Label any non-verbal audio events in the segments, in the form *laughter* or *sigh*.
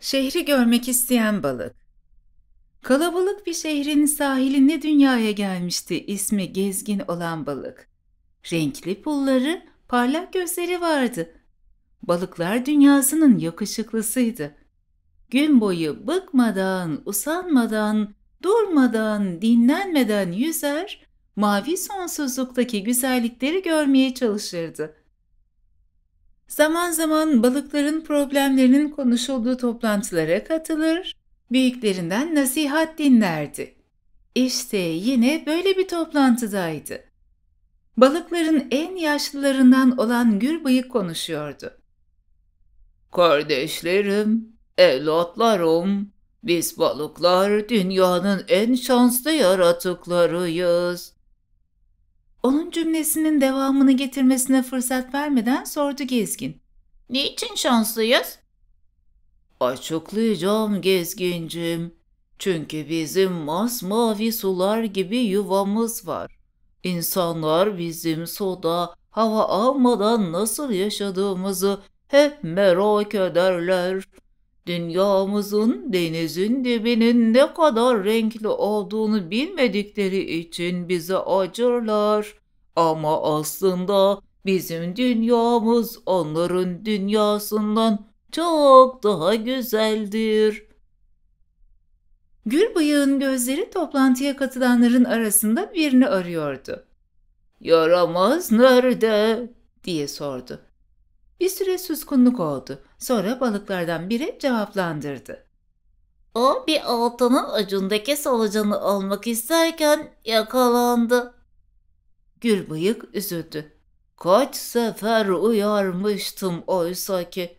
Şehri görmek isteyen balık. Kalabalık bir şehrin sahiline dünyaya gelmişti ismi gezgin olan balık. Renkli pulları, parlak gözleri vardı. Balıklar dünyasının yakışıklısıydı. Gün boyu bıkmadan, usanmadan, durmadan, dinlenmeden yüzer, mavi sonsuzluktaki güzellikleri görmeye çalışırdı.'' Zaman zaman balıkların problemlerinin konuşulduğu toplantılara katılır, büyüklerinden nasihat dinlerdi. İşte yine böyle bir toplantıdaydı. Balıkların en yaşlılarından olan Gürbıyık konuşuyordu. Kardeşlerim, evlatlarım, biz balıklar dünyanın en şanslı yaratıklarıyız. Onun cümlesinin devamını getirmesine fırsat vermeden sordu gezgin. Niçin şanslıyız? Açıklayacağım gezgincim. Çünkü bizim masmavi sular gibi yuvamız var. İnsanlar bizim soda, hava almadan nasıl yaşadığımızı hep merak ederler. Dünyamızın denizin dibinin ne kadar renkli olduğunu bilmedikleri için bize acırlar. Ama aslında bizim dünyamız onların dünyasından çok daha güzeldir. Gülbıyığın gözleri toplantıya katılanların arasında birini arıyordu. Yaramaz nerede? diye sordu. Bir süre suskunluk oldu. Sonra balıklardan biri cevaplandırdı. O bir altının ucundaki solucanı almak isterken yakalandı. Gülbıyık üzüldü. Kaç sefer uyarmıştım oysa ki.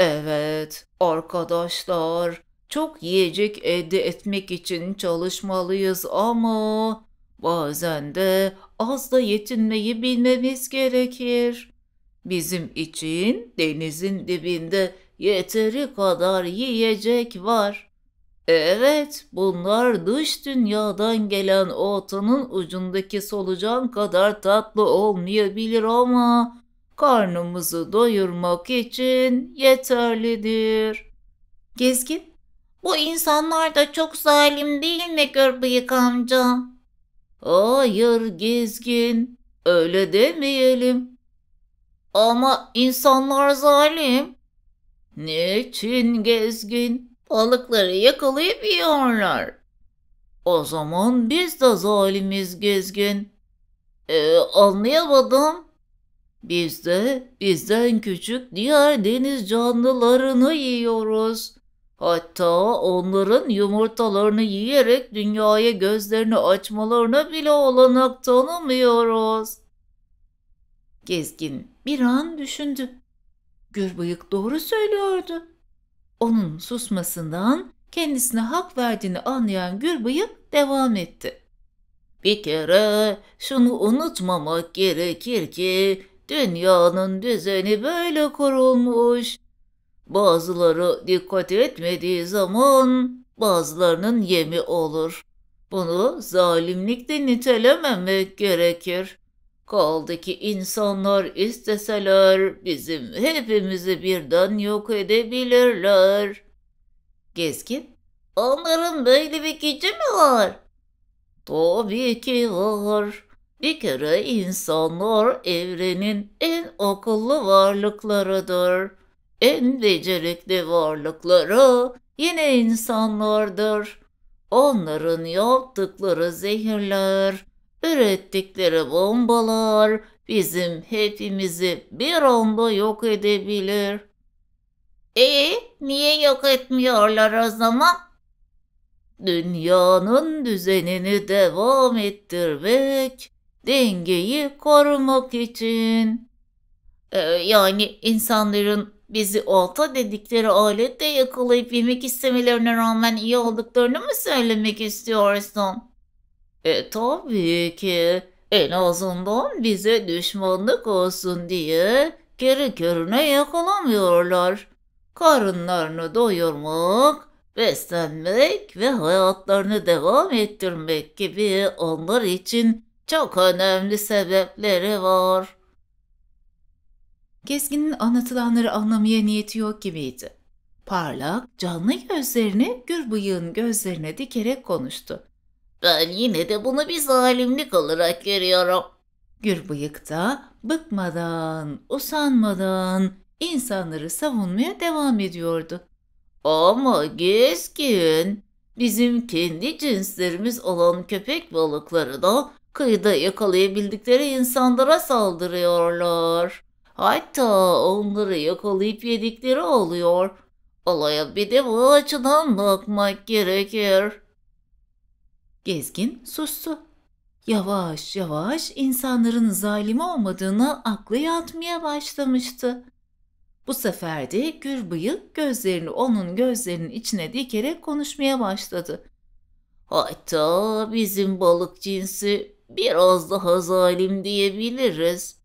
Evet arkadaşlar çok yiyecek elde etmek için çalışmalıyız ama bazen de az da yetinmeyi bilmemiz gerekir. Bizim için denizin dibinde yeteri kadar yiyecek var. Evet, bunlar dış dünyadan gelen otanın ucundaki solucan kadar tatlı olmayabilir ama karnımızı doyurmak için yeterlidir. Gezgin, bu insanlar da çok zalim değil mi Görbıyık amca? Hayır Gezgin, öyle demeyelim. Ama insanlar zalim. Niçin gezgin? Balıkları yakalayıp yiyorlar. O zaman biz de zalimiz gezgin. Ee, anlayamadım. Biz de bizden küçük diğer deniz canlılarını yiyoruz. Hatta onların yumurtalarını yiyerek dünyaya gözlerini açmalarına bile olanak tanımıyoruz. Gezgin bir an düşündü. Gürbıyık doğru söylüyordu. Onun susmasından kendisine hak verdiğini anlayan Gürbıyık devam etti. Bir kere şunu unutmamak gerekir ki dünyanın düzeni böyle kurulmuş. Bazıları dikkat etmediği zaman bazılarının yemi olur. Bunu zalimlik de nitelememek gerekir. Kaldaki insanlar isteseler bizim hepimizi birden yok edebilirler. Gezgin, onların böyle bir gücü mü var? Tabii ki var. Bir kere insanlar evrenin en akıllı varlıklarıdır. En becerikli varlıkları yine insanlardır. Onların yaptıkları zehirler, Ürettikleri bombalar bizim hepimizi bir anda yok edebilir. E niye yok etmiyorlar o zaman? Dünyanın düzenini devam ettirmek, dengeyi korumak için. Ee, yani insanların bizi olta dedikleri aletle yakalayıp yemek istemelerine rağmen iyi olduklarını mı söylemek istiyorsun? E tabii ki en azından bize düşmanlık olsun diye geri körüne yakalamıyorlar. Karınlarını doyurmak, beslenmek ve hayatlarını devam ettirmek gibi onlar için çok önemli sebepleri var. Keskin'in anlatılanları anlamaya niyeti yok gibiydi. Parlak, canlı gözlerini gür bıyığın gözlerine dikerek konuştu. Ben yine de bunu bir zalimlik olarak görüyorum. Gürbıyık da bıkmadan, usanmadan insanları savunmaya devam ediyordu. Ama Gezgin, bizim kendi cinslerimiz olan köpek balıkları da kıyıda yakalayabildikleri insanlara saldırıyorlar. Hatta onları yakalayıp yedikleri oluyor. Olaya bir de bu açıdan bakmak gerekir. Gezgin sustu. Yavaş yavaş insanların zalimi olmadığını aklı yatmaya başlamıştı. Bu sefer de gür bıyık gözlerini onun gözlerinin içine dikerek konuşmaya başladı. Hatta bizim balık cinsi biraz daha zalim diyebiliriz.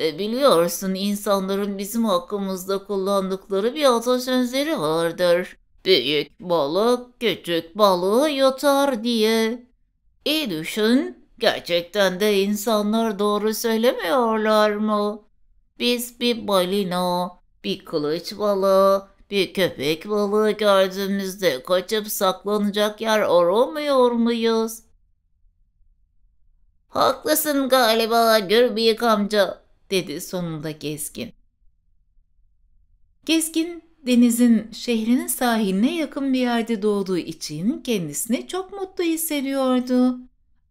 E biliyorsun insanların bizim hakkımızda kullandıkları bir atasözleri vardır. Büyük balık küçük balığı yutar diye. İyi düşün, gerçekten de insanlar doğru söylemiyorlar mı? Biz bir balina, bir kılıç balığı, bir köpek balığı gördüğümüzde kaçıp saklanacak yer aramıyor muyuz? Haklısın galiba Gürbüyük amca, dedi sonunda Gezgin. Gezgin denizin şehrinin sahiline yakın bir yerde doğduğu için kendisini çok mutlu hissediyordu.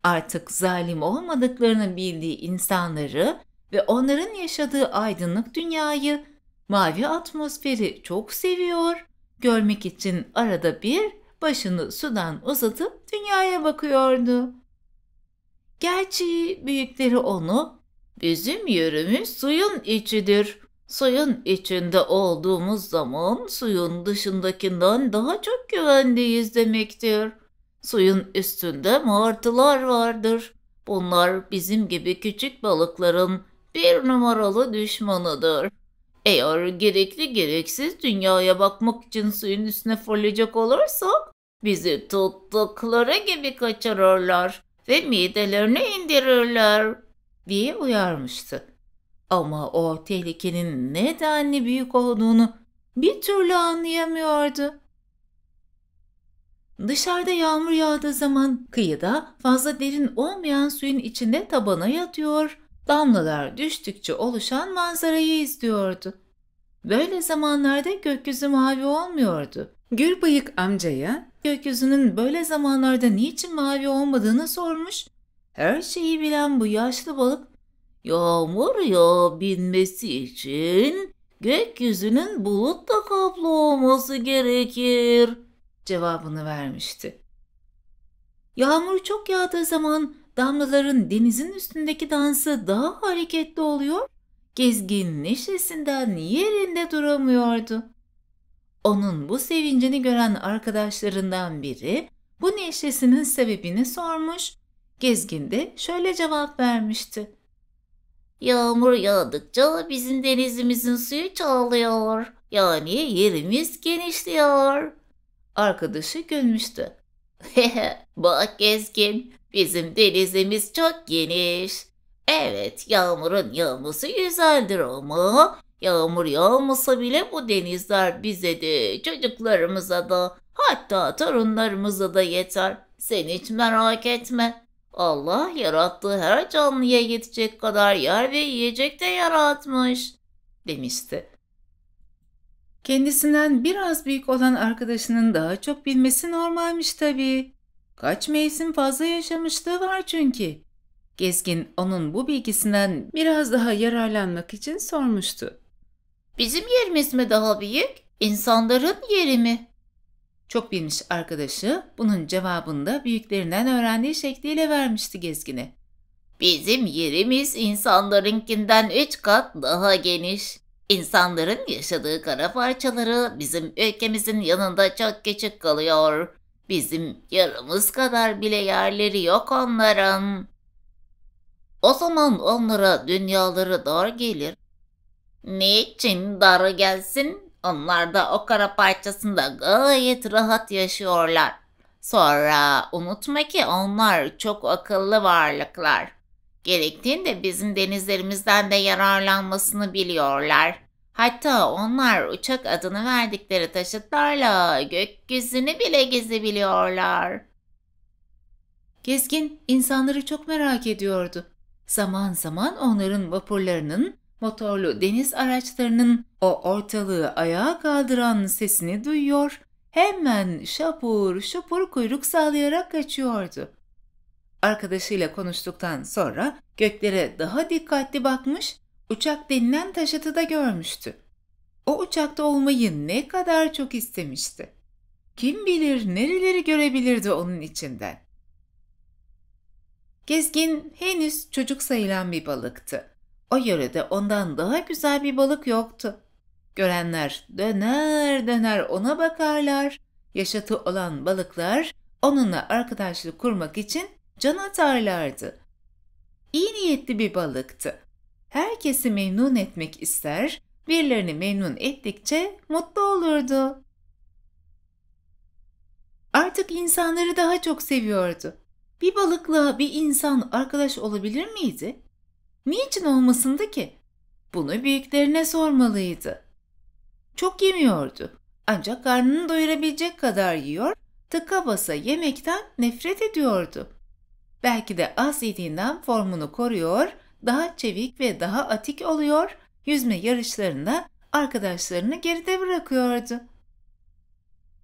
Artık zalim olmadıklarını bildiği insanları ve onların yaşadığı aydınlık dünyayı, mavi atmosferi çok seviyor. Görmek için arada bir başını sudan uzatıp dünyaya bakıyordu. Gerçi büyükleri onu "Bizim yerimiz suyun içidir. Suyun içinde olduğumuz zaman suyun dışındakinden daha çok güvendeyiz demektir. Suyun üstünde martılar vardır. Bunlar bizim gibi küçük balıkların bir numaralı düşmanıdır. Eğer gerekli gereksiz dünyaya bakmak için suyun üstüne fırlayacak olursak bizi tuttukları gibi kaçırırlar ve midelerini indirirler diye uyarmıştı. Ama o tehlikenin nedenli büyük olduğunu bir türlü anlayamıyordu. Dışarıda yağmur yağdığı zaman kıyıda fazla derin olmayan suyun içinde tabana yatıyor, damlalar düştükçe oluşan manzarayı izliyordu. Böyle zamanlarda gökyüzü mavi olmuyordu. Gür bıyık amcaya gökyüzünün böyle zamanlarda niçin mavi olmadığını sormuş. Her şeyi bilen bu yaşlı balık Yağmur yağabilmesi için gökyüzünün bulutla kaplı olması gerekir cevabını vermişti. Yağmur çok yağdığı zaman damlaların denizin üstündeki dansı daha hareketli oluyor, gezgin neşesinden yerinde duramıyordu. Onun bu sevincini gören arkadaşlarından biri bu neşesinin sebebini sormuş, gezgin de şöyle cevap vermişti. Yağmur yağdıkça bizim denizimizin suyu çoğalıyor. Yani yerimiz genişliyor. Arkadaşı gülmüştü. Hehe, *laughs* Bak gezgin, bizim denizimiz çok geniş. Evet, yağmurun yağması güzeldir ama yağmur yağmasa bile bu denizler bize de, çocuklarımıza da, hatta torunlarımıza da yeter. Sen hiç merak etme. Allah yarattığı her canlıya yetecek kadar yer ve yiyecek de yaratmış demişti. Kendisinden biraz büyük olan arkadaşının daha çok bilmesi normalmiş tabii. Kaç mevsim fazla yaşamışlığı var çünkü. Gezgin onun bu bilgisinden biraz daha yararlanmak için sormuştu. Bizim yerimiz mi daha büyük, İnsanların yeri mi? Çok bilmiş arkadaşı bunun cevabını da büyüklerinden öğrendiği şekliyle vermişti gezgine. Bizim yerimiz insanlarınkinden üç kat daha geniş. İnsanların yaşadığı kara parçaları bizim ülkemizin yanında çok küçük kalıyor. Bizim yarımız kadar bile yerleri yok onların. O zaman onlara dünyaları dar gelir. Niçin dar gelsin? Onlar da o kara parçasında gayet rahat yaşıyorlar. Sonra unutma ki onlar çok akıllı varlıklar. Gerektiğinde bizim denizlerimizden de yararlanmasını biliyorlar. Hatta onlar uçak adını verdikleri taşıtlarla gökyüzünü bile gezebiliyorlar. Gezgin insanları çok merak ediyordu. Zaman zaman onların vapurlarının motorlu deniz araçlarının o ortalığı ayağa kaldıran sesini duyuyor, hemen şapur şapur kuyruk sağlayarak kaçıyordu. Arkadaşıyla konuştuktan sonra göklere daha dikkatli bakmış, uçak denilen taşıtı da görmüştü. O uçakta olmayı ne kadar çok istemişti. Kim bilir nereleri görebilirdi onun içinden. Gezgin henüz çocuk sayılan bir balıktı. O yörede ondan daha güzel bir balık yoktu. Görenler döner döner ona bakarlar. Yaşatı olan balıklar onunla arkadaşlık kurmak için can atarlardı. İyi niyetli bir balıktı. Herkesi memnun etmek ister, birilerini memnun ettikçe mutlu olurdu. Artık insanları daha çok seviyordu. Bir balıkla bir insan arkadaş olabilir miydi? Niçin olmasındı ki? Bunu büyüklerine sormalıydı. Çok yemiyordu. Ancak karnını doyurabilecek kadar yiyor, tıka basa yemekten nefret ediyordu. Belki de az yediğinden formunu koruyor, daha çevik ve daha atik oluyor, yüzme yarışlarında arkadaşlarını geride bırakıyordu.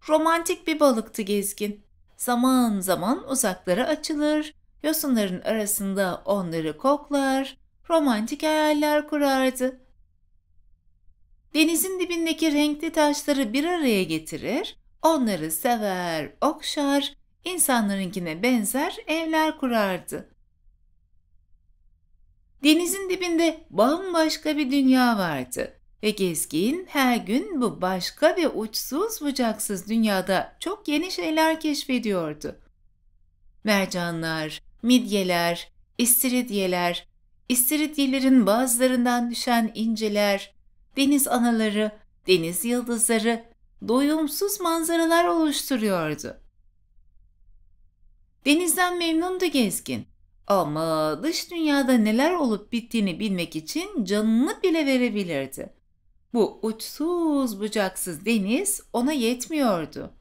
Romantik bir balıktı gezgin. Zaman zaman uzaklara açılır, yosunların arasında onları koklar, romantik hayaller kurardı. Denizin dibindeki renkli taşları bir araya getirir, onları sever, okşar, insanlarınkine benzer evler kurardı. Denizin dibinde bambaşka bir dünya vardı ve gezgin her gün bu başka ve uçsuz bucaksız dünyada çok yeni şeyler keşfediyordu. Mercanlar, midyeler, istiridyeler, İstiridye'lerin bazılarından düşen inceler, deniz anaları, deniz yıldızları doyumsuz manzaralar oluşturuyordu. Denizden memnundu gezgin ama dış dünyada neler olup bittiğini bilmek için canını bile verebilirdi. Bu uçsuz bucaksız deniz ona yetmiyordu.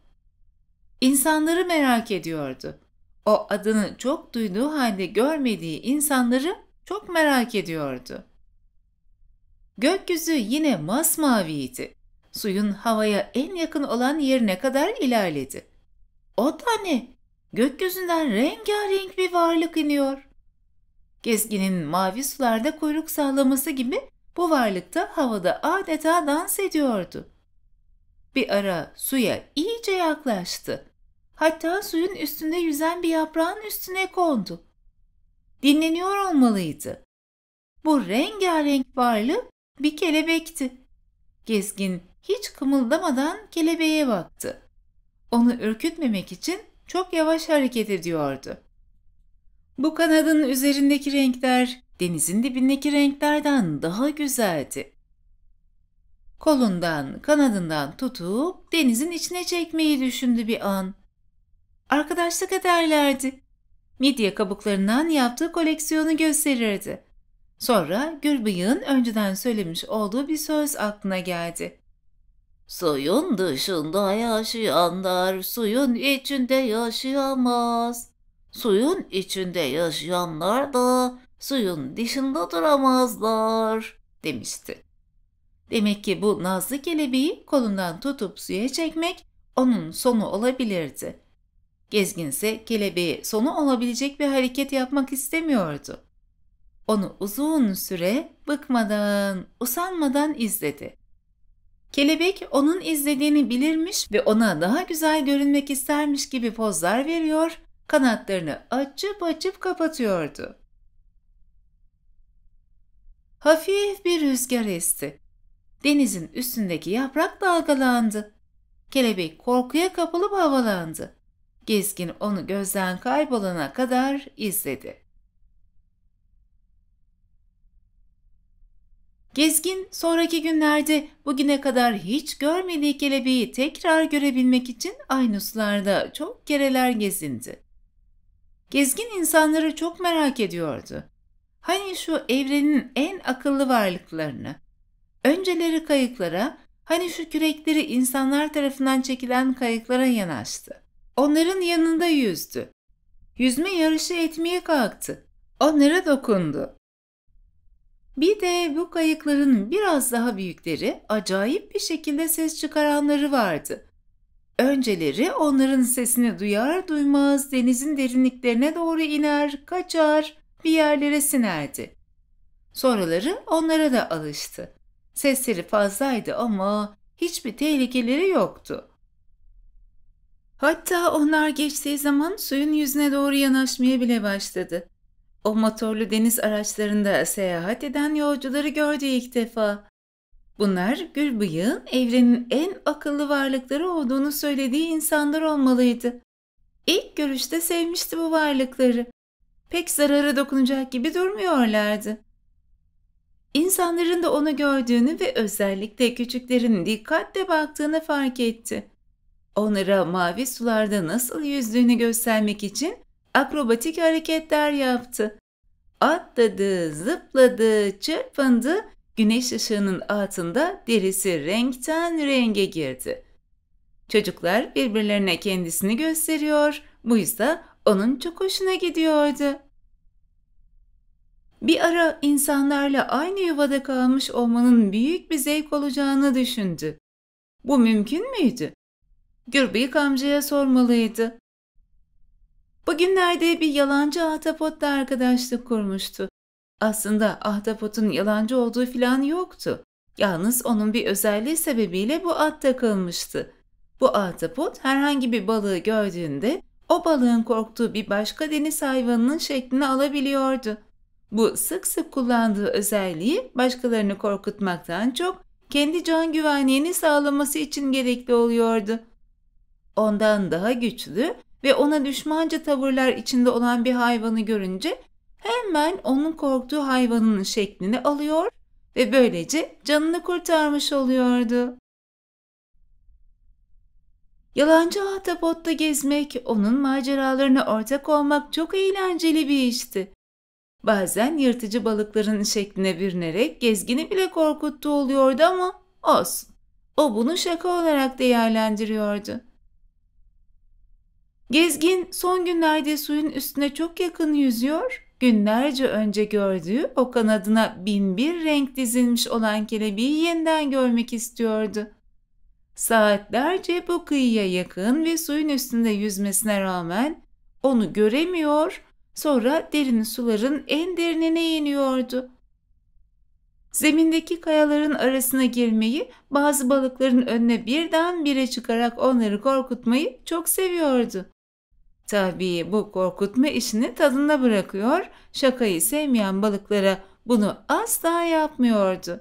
İnsanları merak ediyordu. O adını çok duyduğu halde görmediği insanları çok merak ediyordu. Gökyüzü yine masmaviydi. Suyun havaya en yakın olan yerine kadar ilerledi. O da ne? Gökyüzünden rengarenk bir varlık iniyor. Gezginin mavi sularda kuyruk sallaması gibi bu varlık da havada adeta dans ediyordu. Bir ara suya iyice yaklaştı. Hatta suyun üstünde yüzen bir yaprağın üstüne kondu dinleniyor olmalıydı. Bu rengarenk varlık bir kelebekti. Gezgin hiç kımıldamadan kelebeğe baktı. Onu ürkütmemek için çok yavaş hareket ediyordu. Bu kanadın üzerindeki renkler denizin dibindeki renklerden daha güzeldi. Kolundan, kanadından tutup denizin içine çekmeyi düşündü bir an. Arkadaşlık ederlerdi midye kabuklarından yaptığı koleksiyonu gösterirdi. Sonra Gülbıyık'ın önceden söylemiş olduğu bir söz aklına geldi. Suyun dışında yaşayanlar suyun içinde yaşayamaz. Suyun içinde yaşayanlar da suyun dışında duramazlar demişti. Demek ki bu nazlı kelebeği kolundan tutup suya çekmek onun sonu olabilirdi. Gezgin ise kelebeğe sonu olabilecek bir hareket yapmak istemiyordu. Onu uzun süre bıkmadan, usanmadan izledi. Kelebek onun izlediğini bilirmiş ve ona daha güzel görünmek istermiş gibi pozlar veriyor, kanatlarını açıp açıp kapatıyordu. Hafif bir rüzgar esti. Denizin üstündeki yaprak dalgalandı. Kelebek korkuya kapılıp havalandı. Gezgin onu gözden kaybolana kadar izledi. Gezgin sonraki günlerde bugüne kadar hiç görmediği kelebeği tekrar görebilmek için aynı aynuslarda çok kereler gezindi. Gezgin insanları çok merak ediyordu. Hani şu evrenin en akıllı varlıklarını. Önceleri kayıklara, hani şu kürekleri insanlar tarafından çekilen kayıklara yanaştı. Onların yanında yüzdü. Yüzme yarışı etmeye kalktı. Onlara dokundu. Bir de bu kayıkların biraz daha büyükleri acayip bir şekilde ses çıkaranları vardı. Önceleri onların sesini duyar duymaz denizin derinliklerine doğru iner, kaçar, bir yerlere sinerdi. Sonraları onlara da alıştı. Sesleri fazlaydı ama hiçbir tehlikeleri yoktu. Hatta onlar geçtiği zaman suyun yüzüne doğru yanaşmaya bile başladı. O motorlu deniz araçlarında seyahat eden yolcuları gördü ilk defa. Bunlar Gülbıyık'ın evrenin en akıllı varlıkları olduğunu söylediği insanlar olmalıydı. İlk görüşte sevmişti bu varlıkları. Pek zarara dokunacak gibi durmuyorlardı. İnsanların da onu gördüğünü ve özellikle küçüklerin dikkatle baktığını fark etti. Onlara mavi sularda nasıl yüzdüğünü göstermek için akrobatik hareketler yaptı. Atladı, zıpladı, çırpındı, güneş ışığının altında derisi renkten renge girdi. Çocuklar birbirlerine kendisini gösteriyor, bu yüzden onun çok hoşuna gidiyordu. Bir ara insanlarla aynı yuvada kalmış olmanın büyük bir zevk olacağını düşündü. Bu mümkün müydü? Gürbüyük amcaya sormalıydı. Bugünlerde bir yalancı ahtapotla arkadaşlık kurmuştu. Aslında ahtapotun yalancı olduğu filan yoktu. Yalnız onun bir özelliği sebebiyle bu at takılmıştı. Bu ahtapot herhangi bir balığı gördüğünde o balığın korktuğu bir başka deniz hayvanının şeklini alabiliyordu. Bu sık sık kullandığı özelliği başkalarını korkutmaktan çok kendi can güvenliğini sağlaması için gerekli oluyordu ondan daha güçlü ve ona düşmanca tavırlar içinde olan bir hayvanı görünce hemen onun korktuğu hayvanın şeklini alıyor ve böylece canını kurtarmış oluyordu. Yalancı ahtapotta gezmek, onun maceralarına ortak olmak çok eğlenceli bir işti. Bazen yırtıcı balıkların şekline bürünerek gezgini bile korkuttu oluyordu ama olsun. O bunu şaka olarak değerlendiriyordu. Gezgin son günlerde suyun üstüne çok yakın yüzüyor. Günlerce önce gördüğü o kanadına bin bir renk dizilmiş olan kelebeği yeniden görmek istiyordu. Saatlerce bu kıyıya yakın ve suyun üstünde yüzmesine rağmen onu göremiyor, sonra derin suların en derinine iniyordu. Zemindeki kayaların arasına girmeyi, bazı balıkların önüne birden bire çıkarak onları korkutmayı çok seviyordu. Tabii bu korkutma işini tadında bırakıyor, şakayı sevmeyen balıklara bunu asla yapmıyordu.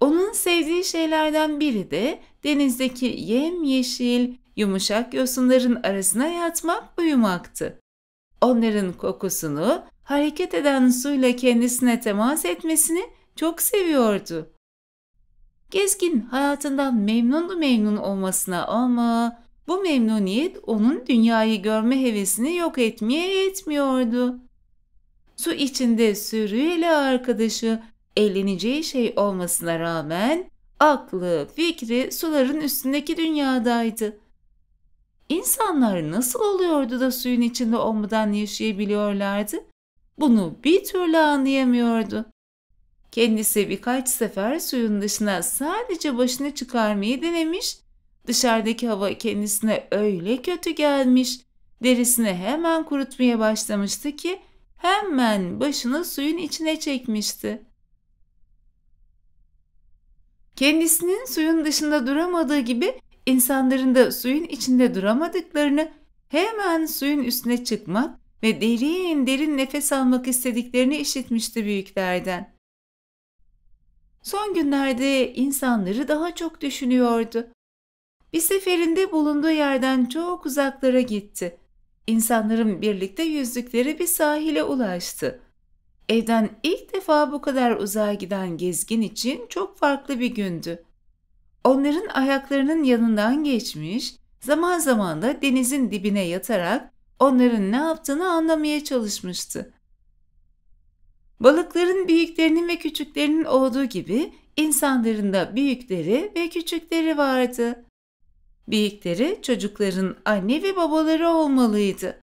Onun sevdiği şeylerden biri de denizdeki yemyeşil, yumuşak yosunların arasına yatmak, uyumaktı. Onların kokusunu, hareket eden suyla kendisine temas etmesini çok seviyordu. Gezgin hayatından memnundu memnun olmasına ama bu memnuniyet onun dünyayı görme hevesini yok etmeye yetmiyordu. Su içinde sürüyle arkadaşı eğleneceği şey olmasına rağmen aklı, fikri suların üstündeki dünyadaydı. İnsanlar nasıl oluyordu da suyun içinde olmadan yaşayabiliyorlardı? Bunu bir türlü anlayamıyordu. Kendisi birkaç sefer suyun dışına sadece başını çıkarmayı denemiş Dışarıdaki hava kendisine öyle kötü gelmiş, derisini hemen kurutmaya başlamıştı ki hemen başını suyun içine çekmişti. Kendisinin suyun dışında duramadığı gibi insanların da suyun içinde duramadıklarını hemen suyun üstüne çıkmak ve derin derin nefes almak istediklerini işitmişti büyüklerden. Son günlerde insanları daha çok düşünüyordu. Bir seferinde bulunduğu yerden çok uzaklara gitti. İnsanların birlikte yüzdükleri bir sahile ulaştı. Evden ilk defa bu kadar uzağa giden gezgin için çok farklı bir gündü. Onların ayaklarının yanından geçmiş, zaman zaman da denizin dibine yatarak onların ne yaptığını anlamaya çalışmıştı. Balıkların büyüklerinin ve küçüklerinin olduğu gibi insanların da büyükleri ve küçükleri vardı. Büyükleri çocukların anne ve babaları olmalıydı.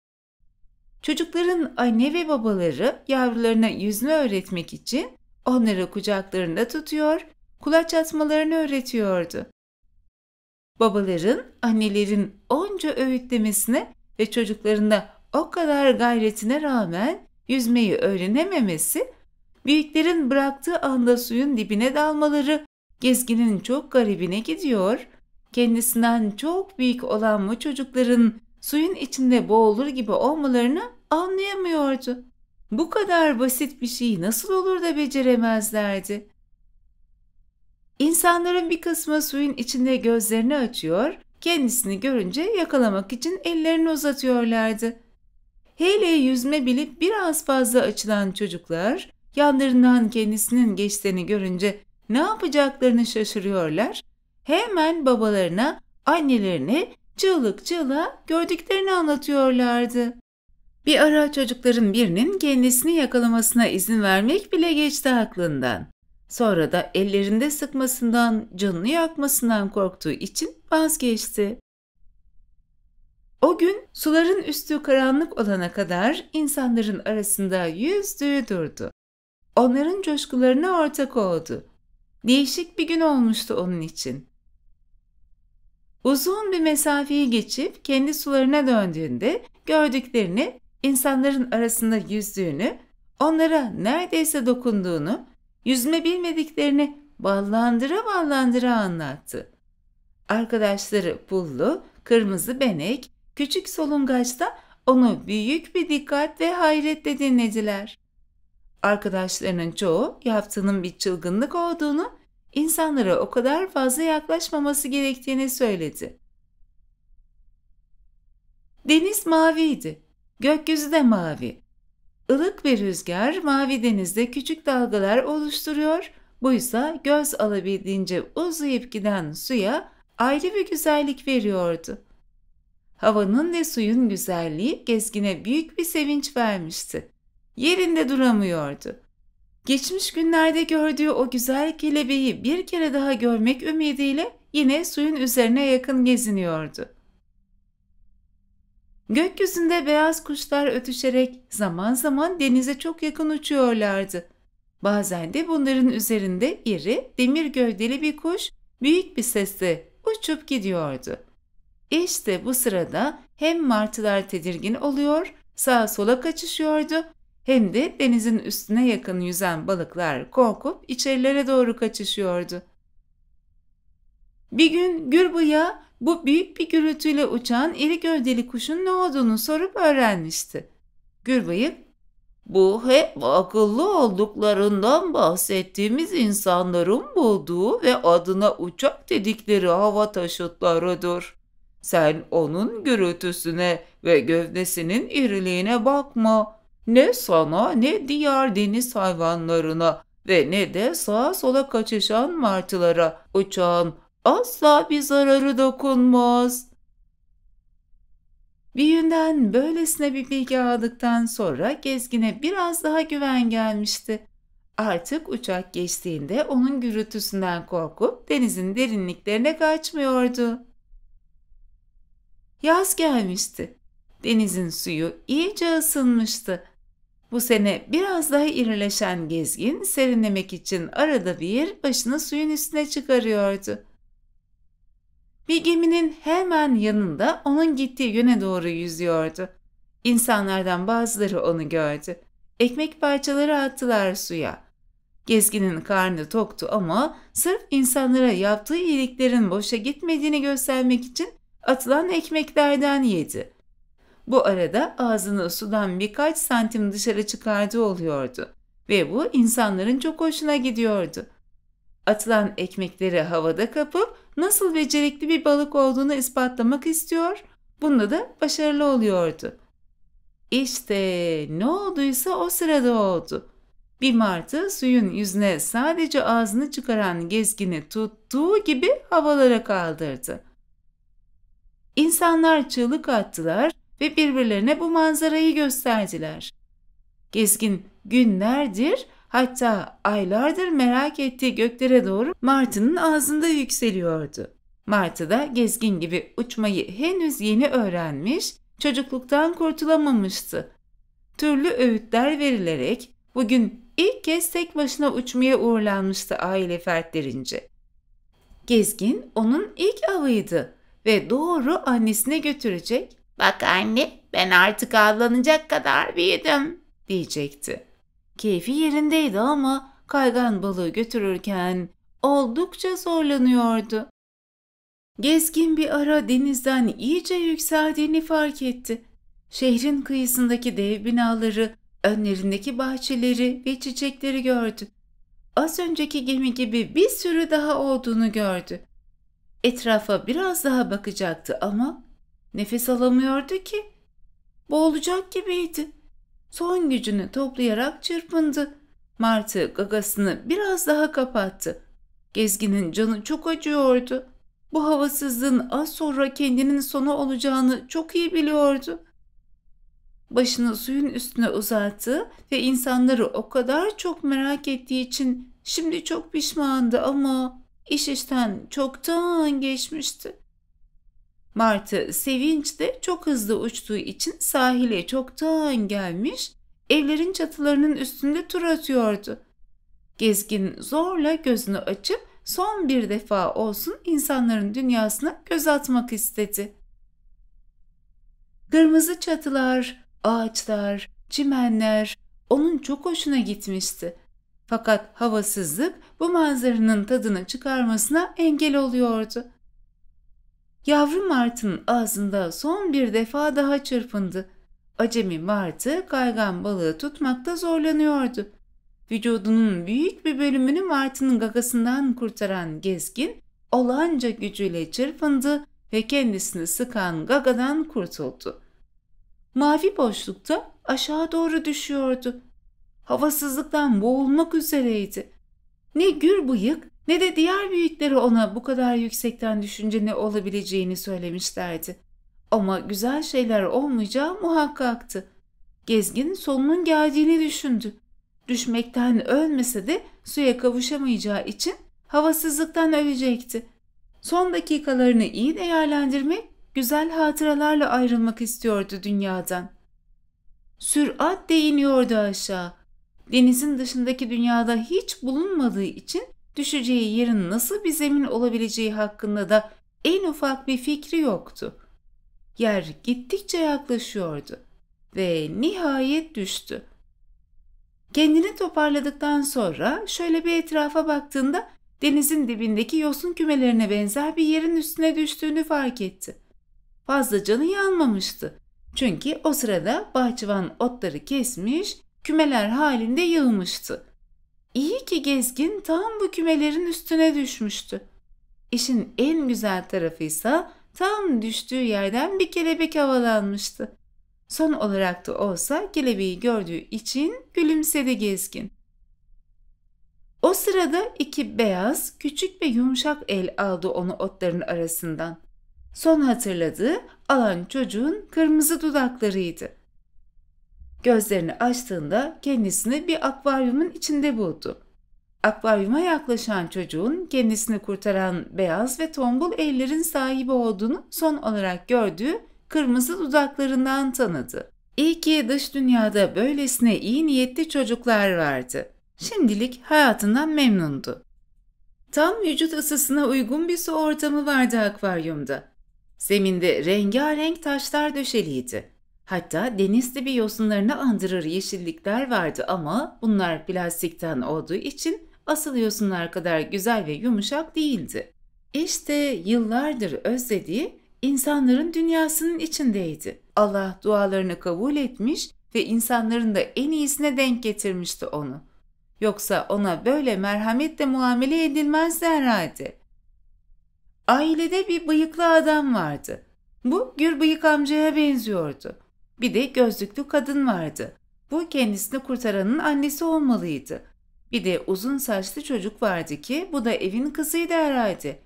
Çocukların anne ve babaları yavrularına yüzme öğretmek için onları kucaklarında tutuyor, kulaç atmalarını öğretiyordu. Babaların, annelerin onca öğütlemesine ve çocuklarına o kadar gayretine rağmen yüzmeyi öğrenememesi, büyüklerin bıraktığı anda suyun dibine dalmaları Gezginin çok garibine gidiyor, kendisinden çok büyük olan bu çocukların suyun içinde boğulur gibi olmalarını anlayamıyordu. Bu kadar basit bir şeyi nasıl olur da beceremezlerdi. İnsanların bir kısmı suyun içinde gözlerini açıyor, kendisini görünce yakalamak için ellerini uzatıyorlardı. Hele yüzme bilip biraz fazla açılan çocuklar yanlarından kendisinin geçtiğini görünce ne yapacaklarını şaşırıyorlar hemen babalarına, annelerine çığlık çığlığa gördüklerini anlatıyorlardı. Bir ara çocukların birinin kendisini yakalamasına izin vermek bile geçti aklından. Sonra da ellerinde sıkmasından, canını yakmasından korktuğu için vazgeçti. O gün suların üstü karanlık olana kadar insanların arasında yüzdüğü durdu. Onların coşkularına ortak oldu. Değişik bir gün olmuştu onun için. Uzun bir mesafeyi geçip kendi sularına döndüğünde gördüklerini, insanların arasında yüzdüğünü, onlara neredeyse dokunduğunu, yüzme bilmediklerini ballandıra ballandıra anlattı. Arkadaşları pullu, kırmızı benek, küçük solungaçta onu büyük bir dikkat ve hayretle dinlediler. Arkadaşlarının çoğu yaptığının bir çılgınlık olduğunu insanlara o kadar fazla yaklaşmaması gerektiğini söyledi. Deniz maviydi. Gökyüzü de mavi. Ilık bir rüzgar mavi denizde küçük dalgalar oluşturuyor, buysa göz alabildiğince uzayıp giden suya ayrı bir güzellik veriyordu. Havanın ve suyun güzelliği gezgine büyük bir sevinç vermişti. Yerinde duramıyordu. Geçmiş günlerde gördüğü o güzel kelebeği bir kere daha görmek ümidiyle yine suyun üzerine yakın geziniyordu. Gökyüzünde beyaz kuşlar ötüşerek zaman zaman denize çok yakın uçuyorlardı. Bazen de bunların üzerinde iri, demir gövdeli bir kuş büyük bir sesle uçup gidiyordu. İşte bu sırada hem martılar tedirgin oluyor, sağa sola kaçışıyordu hem de denizin üstüne yakın yüzen balıklar korkup içerilere doğru kaçışıyordu. Bir gün Gürbıya bu büyük bir gürültüyle uçan iri gövdeli kuşun ne olduğunu sorup öğrenmişti. Gürbıyık, bu hep akıllı olduklarından bahsettiğimiz insanların bulduğu ve adına uçak dedikleri hava taşıtlarıdır. Sen onun gürültüsüne ve gövdesinin iriliğine bakma.'' Ne sana ne diğer deniz hayvanlarına ve ne de sağa sola kaçışan martılara uçağın asla bir zararı dokunmaz. Büyünden böylesine bir bilgi aldıktan sonra gezgine biraz daha güven gelmişti. Artık uçak geçtiğinde onun gürültüsünden korkup denizin derinliklerine kaçmıyordu. Yaz gelmişti. Denizin suyu iyice ısınmıştı bu sene biraz daha irileşen gezgin serinlemek için arada bir başını suyun üstüne çıkarıyordu. Bir geminin hemen yanında onun gittiği yöne doğru yüzüyordu. İnsanlardan bazıları onu gördü. Ekmek parçaları attılar suya. Gezginin karnı toktu ama sırf insanlara yaptığı iyiliklerin boşa gitmediğini göstermek için atılan ekmeklerden yedi. Bu arada ağzını sudan birkaç santim dışarı çıkardığı oluyordu ve bu insanların çok hoşuna gidiyordu. Atılan ekmekleri havada kapıp nasıl becerikli bir balık olduğunu ispatlamak istiyor, bunda da başarılı oluyordu. İşte ne olduysa o sırada oldu. Bir martı suyun yüzüne sadece ağzını çıkaran gezgini tuttuğu gibi havalara kaldırdı. İnsanlar çığlık attılar ve birbirlerine bu manzarayı gösterdiler. Gezgin günlerdir hatta aylardır merak ettiği göklere doğru martının ağzında yükseliyordu. Martı da gezgin gibi uçmayı henüz yeni öğrenmiş, çocukluktan kurtulamamıştı. Türlü öğütler verilerek bugün ilk kez tek başına uçmaya uğurlanmıştı aile fertlerince. Gezgin onun ilk avıydı ve doğru annesine götürecek Bak anne ben artık avlanacak kadar büyüdüm diyecekti. Keyfi yerindeydi ama kaygan balığı götürürken oldukça zorlanıyordu. Gezgin bir ara denizden iyice yükseldiğini fark etti. Şehrin kıyısındaki dev binaları, önlerindeki bahçeleri ve çiçekleri gördü. Az önceki gemi gibi bir sürü daha olduğunu gördü. Etrafa biraz daha bakacaktı ama Nefes alamıyordu ki. Boğulacak gibiydi. Son gücünü toplayarak çırpındı. Martı gagasını biraz daha kapattı. Gezginin canı çok acıyordu. Bu havasızlığın az sonra kendinin sonu olacağını çok iyi biliyordu. Başını suyun üstüne uzattı ve insanları o kadar çok merak ettiği için şimdi çok pişmandı ama iş işten çoktan geçmişti. Martı sevinç de çok hızlı uçtuğu için sahile çoktan gelmiş, evlerin çatılarının üstünde tur atıyordu. Gezgin zorla gözünü açıp son bir defa olsun insanların dünyasına göz atmak istedi. Kırmızı çatılar, ağaçlar, çimenler onun çok hoşuna gitmişti. Fakat havasızlık bu manzaranın tadını çıkarmasına engel oluyordu. Yavru martının ağzında son bir defa daha çırpındı. Acemi martı kaygan balığı tutmakta zorlanıyordu. Vücudunun büyük bir bölümünü martının gagasından kurtaran gezgin olanca gücüyle çırpındı ve kendisini sıkan gagadan kurtuldu. Mavi boşlukta aşağı doğru düşüyordu. Havasızlıktan boğulmak üzereydi. Ne gür bıyık ne de diğer büyükleri ona bu kadar yüksekten düşünce ne olabileceğini söylemişlerdi. Ama güzel şeyler olmayacağı muhakkaktı. Gezgin sonunun geldiğini düşündü. Düşmekten ölmese de suya kavuşamayacağı için havasızlıktan ölecekti. Son dakikalarını iyi değerlendirmek, güzel hatıralarla ayrılmak istiyordu dünyadan. Sürat değiniyordu aşağı. Denizin dışındaki dünyada hiç bulunmadığı için düşeceği yerin nasıl bir zemin olabileceği hakkında da en ufak bir fikri yoktu. Yer gittikçe yaklaşıyordu ve nihayet düştü. Kendini toparladıktan sonra şöyle bir etrafa baktığında denizin dibindeki yosun kümelerine benzer bir yerin üstüne düştüğünü fark etti. Fazla canı yanmamıştı. Çünkü o sırada bahçıvan otları kesmiş, kümeler halinde yığmıştı. İyi ki gezgin tam bu kümelerin üstüne düşmüştü. İşin en güzel tarafıysa tam düştüğü yerden bir kelebek havalanmıştı. Son olarak da olsa kelebeği gördüğü için gülümsedi gezgin. O sırada iki beyaz, küçük ve yumuşak el aldı onu otların arasından. Son hatırladığı alan çocuğun kırmızı dudaklarıydı. Gözlerini açtığında kendisini bir akvaryumun içinde buldu. Akvaryuma yaklaşan çocuğun kendisini kurtaran beyaz ve tombul ellerin sahibi olduğunu son olarak gördüğü kırmızı dudaklarından tanıdı. İyi ki dış dünyada böylesine iyi niyetli çocuklar vardı. Şimdilik hayatından memnundu. Tam vücut ısısına uygun bir su ortamı vardı akvaryumda. Zeminde rengarenk taşlar döşeliydi. Hatta deniz bir yosunlarını andırır yeşillikler vardı ama bunlar plastikten olduğu için asıl yosunlar kadar güzel ve yumuşak değildi. İşte yıllardır özlediği insanların dünyasının içindeydi. Allah dualarını kabul etmiş ve insanların da en iyisine denk getirmişti onu. Yoksa ona böyle merhametle muamele edilmezdi herhalde. Ailede bir bıyıklı adam vardı. Bu gür bıyık amcaya benziyordu. Bir de gözlüklü kadın vardı. Bu kendisini kurtaranın annesi olmalıydı. Bir de uzun saçlı çocuk vardı ki bu da evin kızıydı herhalde.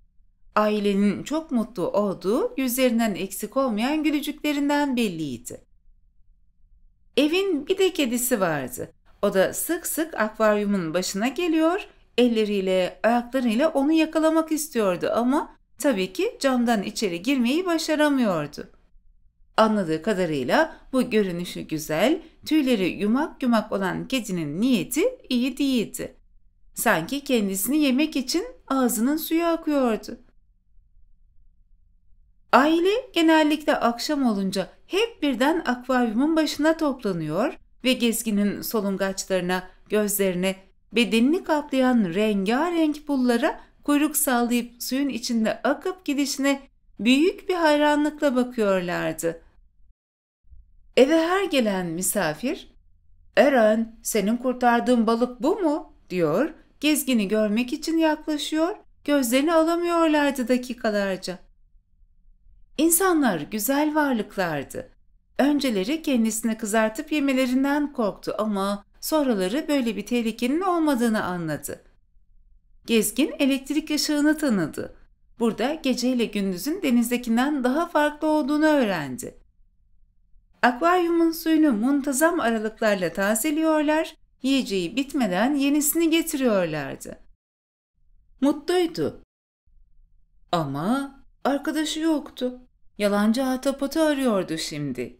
Ailenin çok mutlu olduğu yüzlerinden eksik olmayan gülücüklerinden belliydi. Evin bir de kedisi vardı. O da sık sık akvaryumun başına geliyor, elleriyle, ayaklarıyla onu yakalamak istiyordu ama tabii ki camdan içeri girmeyi başaramıyordu. Anladığı kadarıyla bu görünüşü güzel, tüyleri yumak yumak olan kedinin niyeti iyi değildi. Sanki kendisini yemek için ağzının suyu akıyordu. Aile genellikle akşam olunca hep birden akvaryumun başına toplanıyor ve gezginin solungaçlarına, gözlerine, bedenini kaplayan rengarenk pullara kuyruk sallayıp suyun içinde akıp gidişine büyük bir hayranlıkla bakıyorlardı. Eve her gelen misafir, ''Eren, senin kurtardığın balık bu mu?'' diyor, gezgini görmek için yaklaşıyor, gözlerini alamıyorlardı dakikalarca. İnsanlar güzel varlıklardı. Önceleri kendisini kızartıp yemelerinden korktu ama sonraları böyle bir tehlikenin olmadığını anladı. Gezgin elektrik ışığını tanıdı. Burada geceyle gündüzün denizdekinden daha farklı olduğunu öğrendi. Akvaryumun suyunu muntazam aralıklarla tazeliyorlar, yiyeceği bitmeden yenisini getiriyorlardı. Mutluydu. Ama arkadaşı yoktu. Yalancı ahtapotu arıyordu şimdi.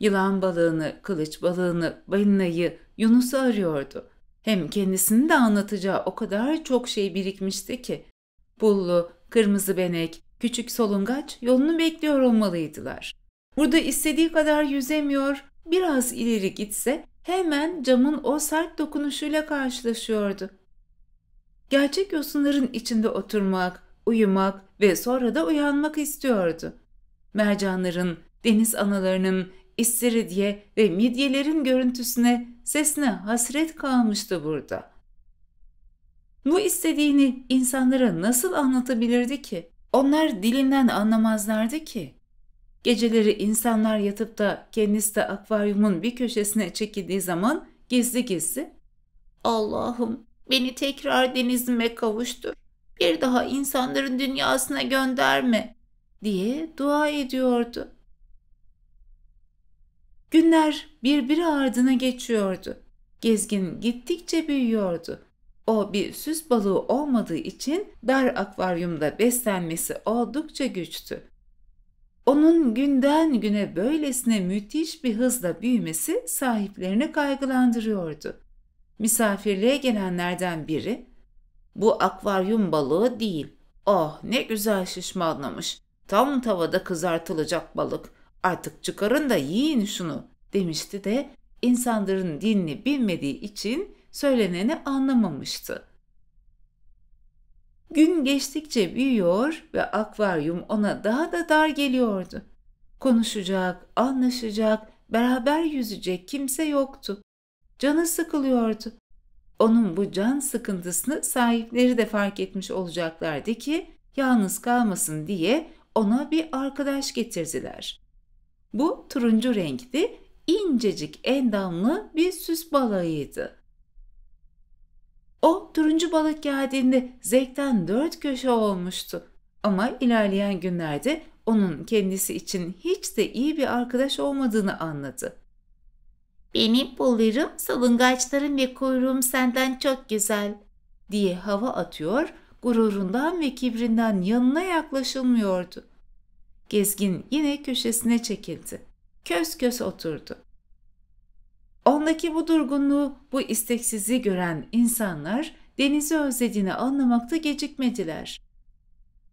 Yılan balığını, kılıç balığını, balinayı, Yunus'u arıyordu. Hem kendisini de anlatacağı o kadar çok şey birikmişti ki. Bullu, kırmızı benek, küçük solungaç yolunu bekliyor olmalıydılar. Burada istediği kadar yüzemiyor, biraz ileri gitse hemen camın o sert dokunuşuyla karşılaşıyordu. Gerçek yosunların içinde oturmak, uyumak ve sonra da uyanmak istiyordu. Mercanların, deniz analarının, istiridye ve midyelerin görüntüsüne, sesine hasret kalmıştı burada. Bu istediğini insanlara nasıl anlatabilirdi ki? Onlar dilinden anlamazlardı ki. Geceleri insanlar yatıp da kendisi de akvaryumun bir köşesine çekildiği zaman gizli gizli Allah'ım beni tekrar denizime kavuştur. Bir daha insanların dünyasına gönderme diye dua ediyordu. Günler birbiri ardına geçiyordu. Gezgin gittikçe büyüyordu. O bir süs balığı olmadığı için dar akvaryumda beslenmesi oldukça güçtü. Onun günden güne böylesine müthiş bir hızla büyümesi sahiplerini kaygılandırıyordu. Misafirliğe gelenlerden biri, ''Bu akvaryum balığı değil. Oh ne güzel şişmanlamış. Tam tavada kızartılacak balık. Artık çıkarın da yiyin şunu.'' demişti de insanların dinini bilmediği için söyleneni anlamamıştı. Gün geçtikçe büyüyor ve akvaryum ona daha da dar geliyordu. Konuşacak, anlaşacak, beraber yüzecek kimse yoktu. Canı sıkılıyordu. Onun bu can sıkıntısını sahipleri de fark etmiş olacaklardı ki yalnız kalmasın diye ona bir arkadaş getirdiler. Bu turuncu renkli, incecik endamlı bir süs balayıydı. O turuncu balık geldiğinde zevkten dört köşe olmuştu. Ama ilerleyen günlerde onun kendisi için hiç de iyi bir arkadaş olmadığını anladı. Benim bullarım, salıngaçlarım ve kuyruğum senden çok güzel diye hava atıyor, gururundan ve kibrinden yanına yaklaşılmıyordu. Gezgin yine köşesine çekildi. Kös kös oturdu. Ondaki bu durgunluğu, bu isteksizliği gören insanlar denizi özlediğini anlamakta gecikmediler.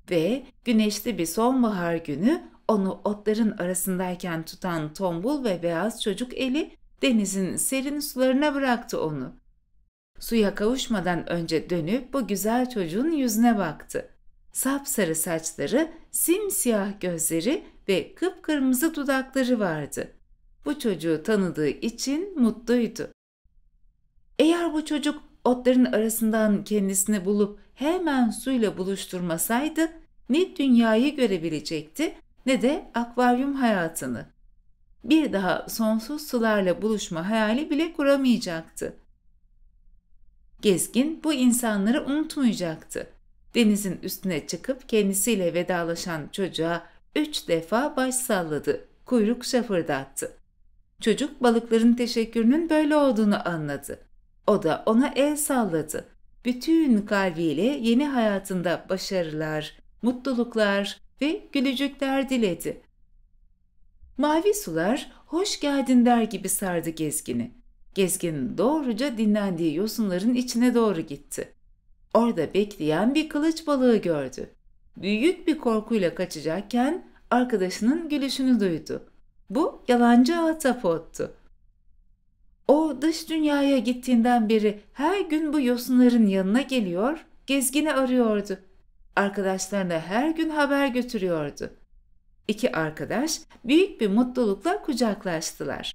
Ve güneşli bir sonbahar günü onu otların arasındayken tutan tombul ve beyaz çocuk eli denizin serin sularına bıraktı onu. Suya kavuşmadan önce dönüp bu güzel çocuğun yüzüne baktı. Sapsarı saçları, simsiyah gözleri ve kıpkırmızı dudakları vardı bu çocuğu tanıdığı için mutluydu. Eğer bu çocuk otların arasından kendisini bulup hemen suyla buluşturmasaydı ne dünyayı görebilecekti ne de akvaryum hayatını. Bir daha sonsuz sularla buluşma hayali bile kuramayacaktı. Gezgin bu insanları unutmayacaktı. Denizin üstüne çıkıp kendisiyle vedalaşan çocuğa üç defa baş salladı, kuyruk şafırdattı. Çocuk balıkların teşekkürünün böyle olduğunu anladı. O da ona el salladı. Bütün kalbiyle yeni hayatında başarılar, mutluluklar ve gülücükler diledi. Mavi sular hoş geldin der gibi sardı gezgini. Gezgin doğruca dinlendiği yosunların içine doğru gitti. Orada bekleyen bir kılıç balığı gördü. Büyük bir korkuyla kaçacakken arkadaşının gülüşünü duydu. Bu yalancı Atapot'tu. O dış dünyaya gittiğinden beri her gün bu yosunların yanına geliyor, gezgini arıyordu. Arkadaşlarına her gün haber götürüyordu. İki arkadaş büyük bir mutlulukla kucaklaştılar.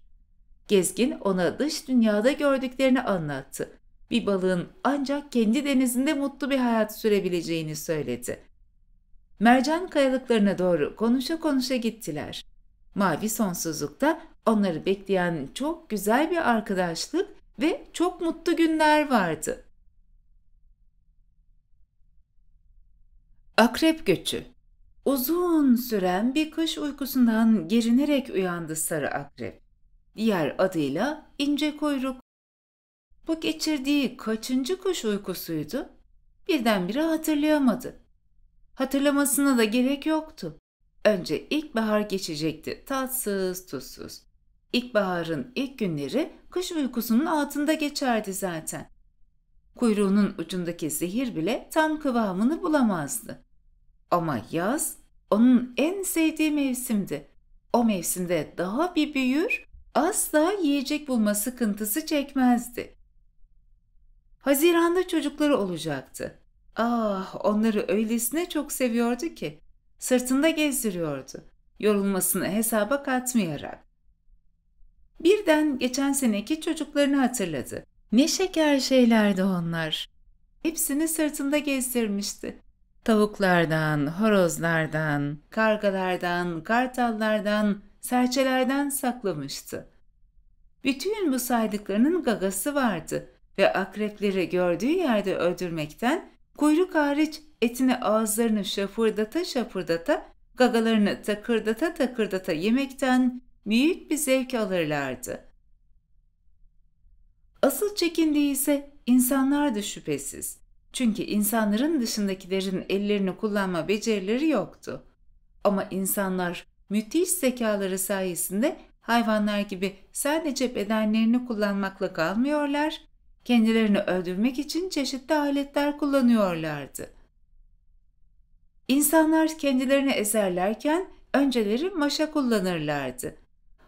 Gezgin ona dış dünyada gördüklerini anlattı. Bir balığın ancak kendi denizinde mutlu bir hayat sürebileceğini söyledi. Mercan kayalıklarına doğru konuşa konuşa gittiler. Mavi sonsuzlukta onları bekleyen çok güzel bir arkadaşlık ve çok mutlu günler vardı. Akrep göçü Uzun süren bir kış uykusundan gerinerek uyandı sarı akrep. Diğer adıyla ince kuyruk. Bu geçirdiği kaçıncı kuş uykusuydu? Birdenbire hatırlayamadı. Hatırlamasına da gerek yoktu. Önce ilkbahar geçecekti tatsız tuzsuz. İlkbaharın ilk günleri kış uykusunun altında geçerdi zaten. Kuyruğunun ucundaki zehir bile tam kıvamını bulamazdı. Ama yaz onun en sevdiği mevsimdi. O mevsimde daha bir büyür, asla yiyecek bulma sıkıntısı çekmezdi. Haziranda çocukları olacaktı. Ah onları öylesine çok seviyordu ki Sırtında gezdiriyordu, yorulmasını hesaba katmayarak. Birden geçen seneki çocuklarını hatırladı. Ne şeker şeylerdi onlar. Hepsini sırtında gezdirmişti. Tavuklardan, horozlardan, kargalardan, kartallardan, serçelerden saklamıştı. Bütün bu saydıklarının gagası vardı ve akrepleri gördüğü yerde öldürmekten kuyruk hariç etini ağızlarını şapırdata şapırdata, gagalarını takırdata takırdata yemekten büyük bir zevk alırlardı. Asıl çekindiği ise insanlardı şüphesiz. Çünkü insanların dışındakilerin ellerini kullanma becerileri yoktu. Ama insanlar müthiş zekaları sayesinde hayvanlar gibi sadece bedenlerini kullanmakla kalmıyorlar, kendilerini öldürmek için çeşitli aletler kullanıyorlardı. İnsanlar kendilerini ezerlerken önceleri maşa kullanırlardı.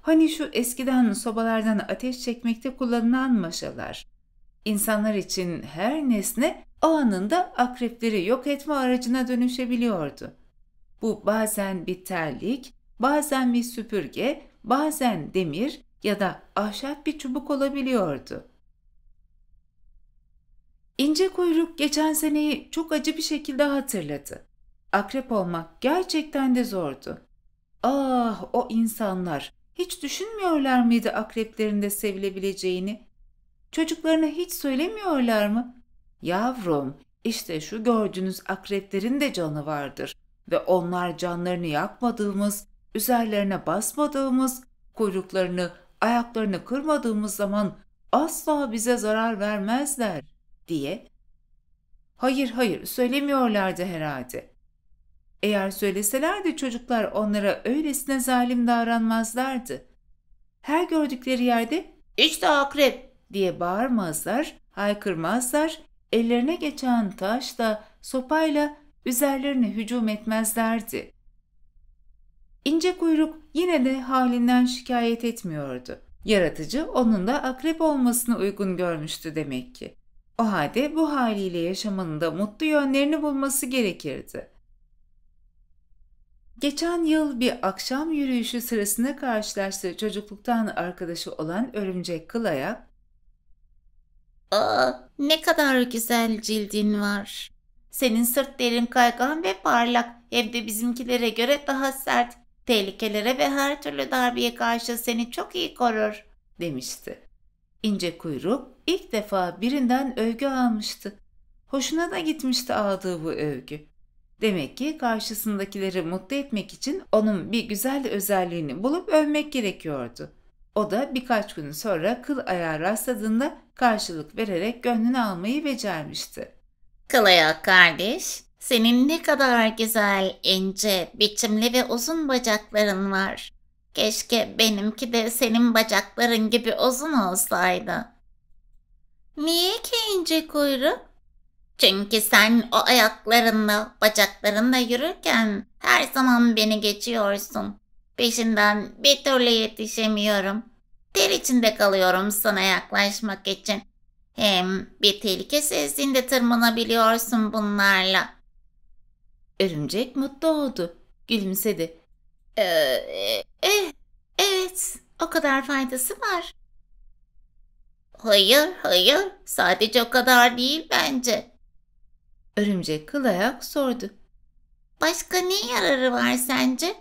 Hani şu eskiden sobalardan ateş çekmekte kullanılan maşalar. İnsanlar için her nesne o anında akrepleri yok etme aracına dönüşebiliyordu. Bu bazen bir terlik, bazen bir süpürge, bazen demir ya da ahşap bir çubuk olabiliyordu. İnce kuyruk geçen seneyi çok acı bir şekilde hatırladı. Akrep olmak gerçekten de zordu. Ah o insanlar hiç düşünmüyorlar mıydı akreplerinde sevilebileceğini? Çocuklarına hiç söylemiyorlar mı? Yavrum işte şu gördüğünüz akreplerin de canı vardır ve onlar canlarını yakmadığımız, üzerlerine basmadığımız, kuyruklarını, ayaklarını kırmadığımız zaman asla bize zarar vermezler diye. Hayır hayır söylemiyorlardı herhalde. Eğer söyleselerdi çocuklar onlara öylesine zalim davranmazlardı. Her gördükleri yerde işte akrep diye bağırmazlar, haykırmazlar, ellerine geçen taşla, sopayla üzerlerine hücum etmezlerdi. İnce kuyruk yine de halinden şikayet etmiyordu. Yaratıcı onun da akrep olmasını uygun görmüştü demek ki. O halde bu haliyle yaşamanın da mutlu yönlerini bulması gerekirdi.'' Geçen yıl bir akşam yürüyüşü sırasında karşılaştığı çocukluktan arkadaşı olan örümcek Kılayak, ''Aa ne kadar güzel cildin var. Senin sırt derin kaygan ve parlak, hem de bizimkilere göre daha sert. Tehlikelere ve her türlü darbeye karşı seni çok iyi korur.'' demişti. İnce kuyruk ilk defa birinden övgü almıştı. Hoşuna da gitmişti aldığı bu övgü. Demek ki karşısındakileri mutlu etmek için onun bir güzel özelliğini bulup övmek gerekiyordu. O da birkaç gün sonra kıl ayağı rastladığında karşılık vererek gönlünü almayı becermişti. Kıl ayağı kardeş, senin ne kadar güzel, ince, biçimli ve uzun bacakların var. Keşke benimki de senin bacakların gibi uzun olsaydı. Niye ki ince kuyruk? Çünkü sen o ayaklarınla, bacaklarınla yürürken her zaman beni geçiyorsun. Peşinden bir türlü yetişemiyorum. Ter içinde kalıyorum sana yaklaşmak için. Hem bir tehlike sezdiğinde tırmanabiliyorsun bunlarla. Örümcek mutlu oldu. Gülümsedi. Ee, e, evet, o kadar faydası var. Hayır, hayır. Sadece o kadar değil bence. Örümcek kıl sordu. Başka ne yararı var sence?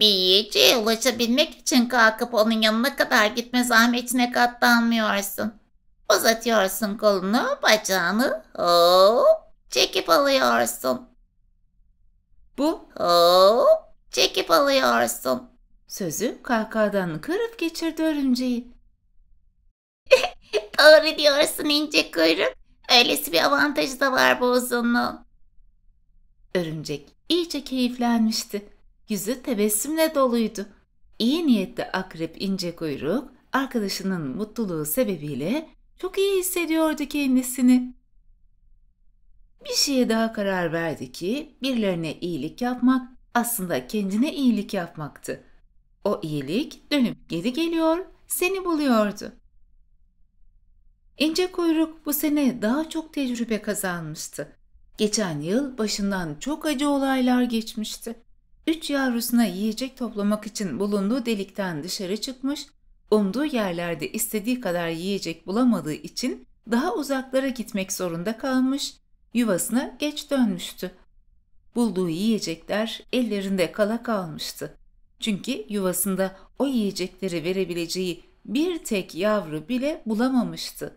Bir yiyeceğe ulaşabilmek için kalkıp onun yanına kadar gitme zahmetine katlanmıyorsun. Uzatıyorsun kolunu, bacağını, hop, çekip alıyorsun. Bu hop, çekip alıyorsun. Sözü kahkahadan kırıp geçirdi örümceği. *laughs* Doğru diyorsun ince kuyruk. Öylesi bir avantajı da var bu uzunluğun. Örümcek iyice keyiflenmişti. Yüzü tebessümle doluydu. İyi niyetli akrep ince kuyruk arkadaşının mutluluğu sebebiyle çok iyi hissediyordu kendisini. Bir şeye daha karar verdi ki birilerine iyilik yapmak aslında kendine iyilik yapmaktı. O iyilik dönüp geri geliyor, seni buluyordu. İnce kuyruk bu sene daha çok tecrübe kazanmıştı. Geçen yıl başından çok acı olaylar geçmişti. Üç yavrusuna yiyecek toplamak için bulunduğu delikten dışarı çıkmış, umduğu yerlerde istediği kadar yiyecek bulamadığı için daha uzaklara gitmek zorunda kalmış, yuvasına geç dönmüştü. Bulduğu yiyecekler ellerinde kala kalmıştı. Çünkü yuvasında o yiyecekleri verebileceği bir tek yavru bile bulamamıştı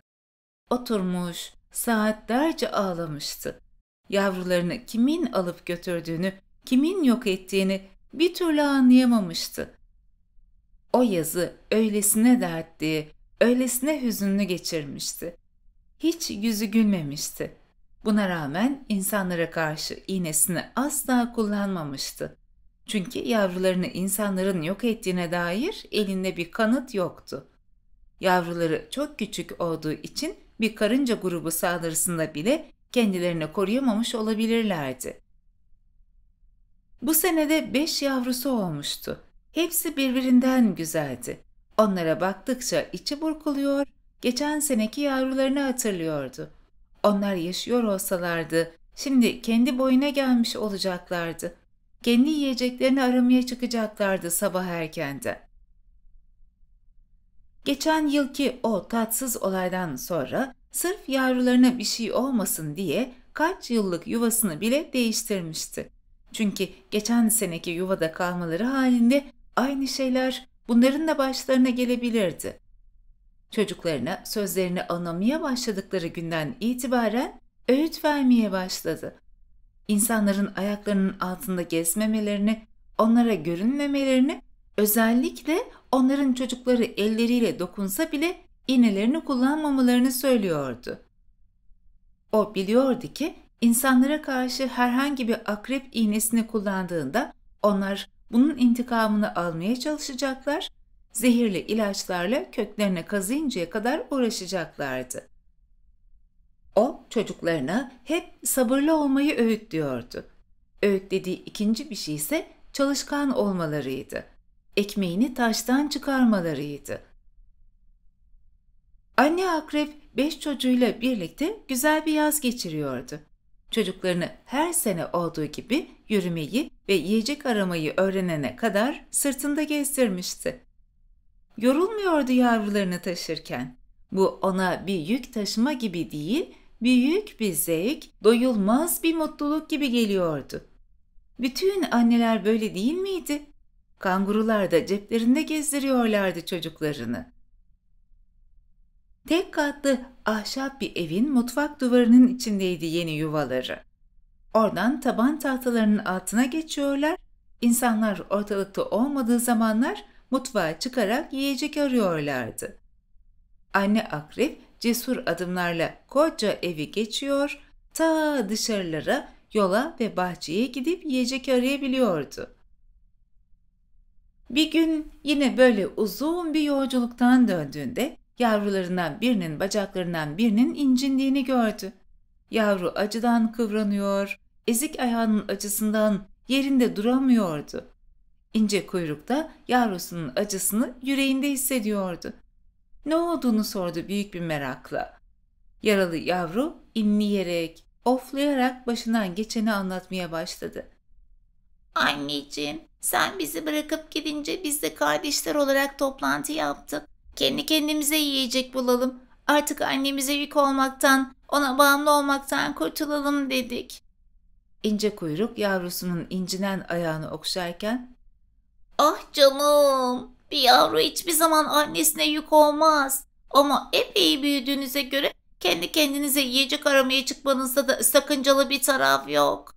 oturmuş, saatlerce ağlamıştı. Yavrularını kimin alıp götürdüğünü, kimin yok ettiğini bir türlü anlayamamıştı. O yazı öylesine dertli, öylesine hüzünlü geçirmişti. Hiç yüzü gülmemişti. Buna rağmen insanlara karşı iğnesini asla kullanmamıştı. Çünkü yavrularını insanların yok ettiğine dair elinde bir kanıt yoktu. Yavruları çok küçük olduğu için bir karınca grubu saldırısında bile kendilerini koruyamamış olabilirlerdi. Bu senede beş yavrusu olmuştu. Hepsi birbirinden güzeldi. Onlara baktıkça içi burkuluyor, geçen seneki yavrularını hatırlıyordu. Onlar yaşıyor olsalardı, şimdi kendi boyuna gelmiş olacaklardı. Kendi yiyeceklerini aramaya çıkacaklardı sabah erkenden. Geçen yılki o tatsız olaydan sonra sırf yavrularına bir şey olmasın diye kaç yıllık yuvasını bile değiştirmişti. Çünkü geçen seneki yuvada kalmaları halinde aynı şeyler bunların da başlarına gelebilirdi. Çocuklarına sözlerini anlamaya başladıkları günden itibaren öğüt vermeye başladı. İnsanların ayaklarının altında gezmemelerini, onlara görünmemelerini, özellikle onların çocukları elleriyle dokunsa bile iğnelerini kullanmamalarını söylüyordu. O biliyordu ki insanlara karşı herhangi bir akrep iğnesini kullandığında onlar bunun intikamını almaya çalışacaklar, zehirli ilaçlarla köklerine kazıyıncaya kadar uğraşacaklardı. O çocuklarına hep sabırlı olmayı öğütlüyordu. Öğütlediği ikinci bir şey ise çalışkan olmalarıydı ekmeğini taştan çıkarmalarıydı. Anne akrep beş çocuğuyla birlikte güzel bir yaz geçiriyordu. Çocuklarını her sene olduğu gibi yürümeyi ve yiyecek aramayı öğrenene kadar sırtında gezdirmişti. Yorulmuyordu yavrularını taşırken. Bu ona bir yük taşıma gibi değil, büyük bir zevk, doyulmaz bir mutluluk gibi geliyordu. Bütün anneler böyle değil miydi? Kangurular da ceplerinde gezdiriyorlardı çocuklarını. Tek katlı ahşap bir evin mutfak duvarının içindeydi yeni yuvaları. Oradan taban tahtalarının altına geçiyorlar, İnsanlar ortalıkta olmadığı zamanlar mutfağa çıkarak yiyecek arıyorlardı. Anne akrep cesur adımlarla koca evi geçiyor, ta dışarılara, yola ve bahçeye gidip yiyecek arayabiliyordu. Bir gün yine böyle uzun bir yolculuktan döndüğünde yavrularından birinin bacaklarından birinin incindiğini gördü. Yavru acıdan kıvranıyor, ezik ayağının acısından yerinde duramıyordu. İnce kuyrukta yavrusunun acısını yüreğinde hissediyordu. Ne olduğunu sordu büyük bir merakla. Yaralı yavru inleyerek, oflayarak başından geçeni anlatmaya başladı. Anneciğim, sen bizi bırakıp gidince biz de kardeşler olarak toplantı yaptık. Kendi kendimize yiyecek bulalım. Artık annemize yük olmaktan, ona bağımlı olmaktan kurtulalım dedik. İnce kuyruk yavrusunun incinen ayağını okşarken Ah canım, bir yavru hiçbir zaman annesine yük olmaz. Ama epey büyüdüğünüze göre kendi kendinize yiyecek aramaya çıkmanızda da sakıncalı bir taraf yok.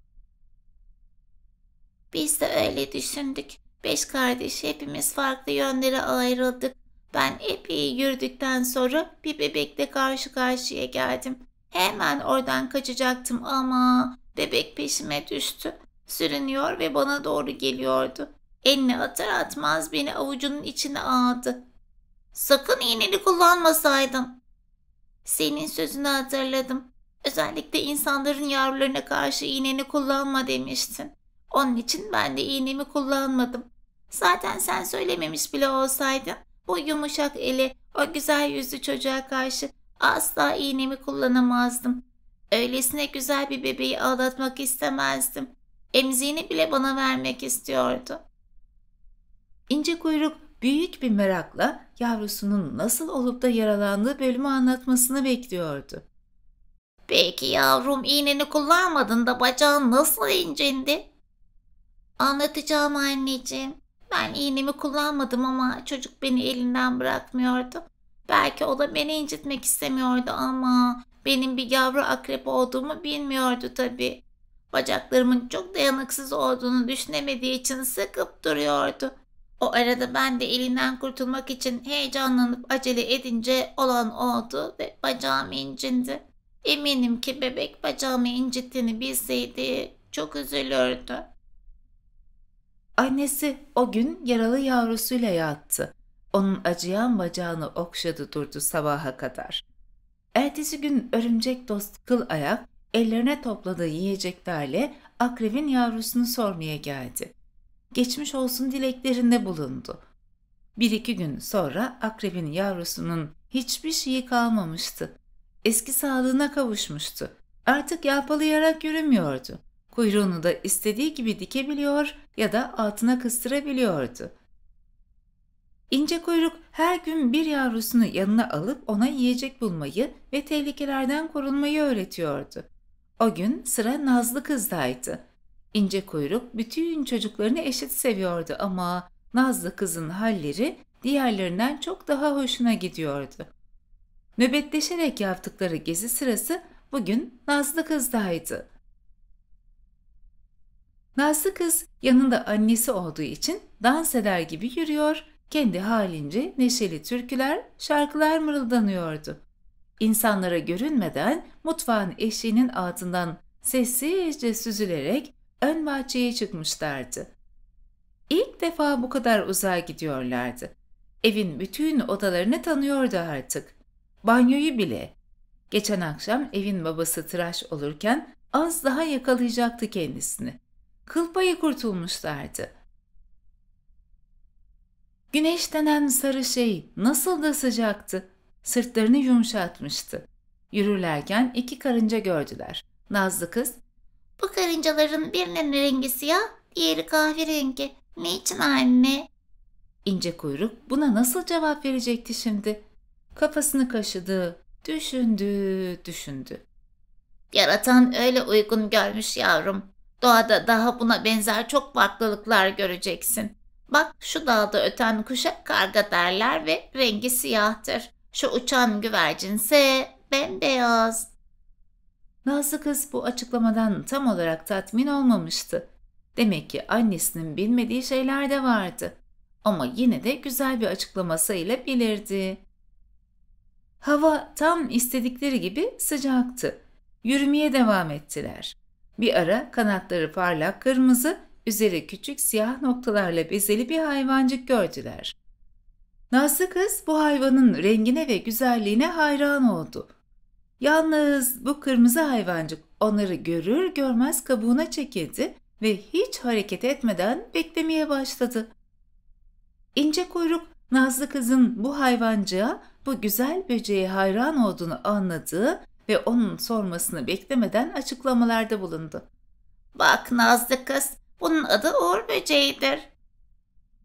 Biz de öyle düşündük. Beş kardeş hepimiz farklı yönlere ayrıldık. Ben epey yürüdükten sonra bir bebekle karşı karşıya geldim. Hemen oradan kaçacaktım ama bebek peşime düştü. Sürünüyor ve bana doğru geliyordu. Elini atar atmaz beni avucunun içine aldı. Sakın iğneni kullanmasaydın. Senin sözünü hatırladım. Özellikle insanların yavrularına karşı iğneni kullanma demiştin. Onun için ben de iğnemi kullanmadım. Zaten sen söylememiş bile olsaydın bu yumuşak eli, o güzel yüzlü çocuğa karşı asla iğnemi kullanamazdım. Öylesine güzel bir bebeği ağlatmak istemezdim. Emziğini bile bana vermek istiyordu. İnce kuyruk büyük bir merakla yavrusunun nasıl olup da yaralandığı bölümü anlatmasını bekliyordu. Peki yavrum iğneni kullanmadın da bacağın nasıl incindi? Anlatacağım anneciğim. Ben iğnemi kullanmadım ama çocuk beni elinden bırakmıyordu. Belki o da beni incitmek istemiyordu ama benim bir yavru akrep olduğumu bilmiyordu tabii. Bacaklarımın çok dayanıksız olduğunu düşünemediği için sıkıp duruyordu. O arada ben de elinden kurtulmak için heyecanlanıp acele edince olan oldu ve bacağım incindi. Eminim ki bebek bacağımı incittiğini bilseydi çok üzülürdü. Annesi o gün yaralı yavrusuyla yattı. Onun acıyan bacağını okşadı durdu sabaha kadar. Ertesi gün örümcek dost kıl ayak ellerine topladığı yiyeceklerle akrebin yavrusunu sormaya geldi. Geçmiş olsun dileklerinde bulundu. Bir iki gün sonra akrebin yavrusunun hiçbir şeyi kalmamıştı. Eski sağlığına kavuşmuştu. Artık yalpalayarak yürümüyordu. Kuyruğunu da istediği gibi dikebiliyor ya da altına kıstırabiliyordu. İnce kuyruk her gün bir yavrusunu yanına alıp ona yiyecek bulmayı ve tehlikelerden korunmayı öğretiyordu. O gün sıra Nazlı kızdaydı. İnce kuyruk bütün çocuklarını eşit seviyordu ama Nazlı kızın halleri diğerlerinden çok daha hoşuna gidiyordu. Nöbetleşerek yaptıkları gezi sırası bugün Nazlı kızdaydı. Nazlı kız yanında annesi olduğu için dans eder gibi yürüyor, kendi halince neşeli türküler, şarkılar mırıldanıyordu. İnsanlara görünmeden mutfağın eşiğinin altından sessizce süzülerek ön bahçeye çıkmışlardı. İlk defa bu kadar uzağa gidiyorlardı. Evin bütün odalarını tanıyordu artık. Banyoyu bile. Geçen akşam evin babası tıraş olurken az daha yakalayacaktı kendisini kıl payı kurtulmuşlardı. Güneş denen sarı şey nasıl da sıcaktı. Sırtlarını yumuşatmıştı. Yürürlerken iki karınca gördüler. Nazlı kız, ''Bu karıncaların birinin rengi siyah, diğeri kahverengi. Ne için anne?'' İnce kuyruk buna nasıl cevap verecekti şimdi? Kafasını kaşıdı, düşündü, düşündü. Yaratan öyle uygun görmüş yavrum. Doğada daha buna benzer çok farklılıklar göreceksin. Bak şu dağda öten kuşa karga derler ve rengi siyahtır. Şu uçan güvercinse bembeyaz. Nazlı kız bu açıklamadan tam olarak tatmin olmamıştı. Demek ki annesinin bilmediği şeyler de vardı. Ama yine de güzel bir açıklaması ile bilirdi. Hava tam istedikleri gibi sıcaktı. Yürümeye devam ettiler. Bir ara kanatları parlak kırmızı, üzeri küçük siyah noktalarla bezeli bir hayvancık gördüler. Nazlı kız bu hayvanın rengine ve güzelliğine hayran oldu. Yalnız bu kırmızı hayvancık onları görür görmez kabuğuna çekildi ve hiç hareket etmeden beklemeye başladı. İnce kuyruk Nazlı kızın bu hayvancığa bu güzel böceğe hayran olduğunu anladı ve onun sormasını beklemeden açıklamalarda bulundu. Bak Nazlı kız, bunun adı uğur böceğidir.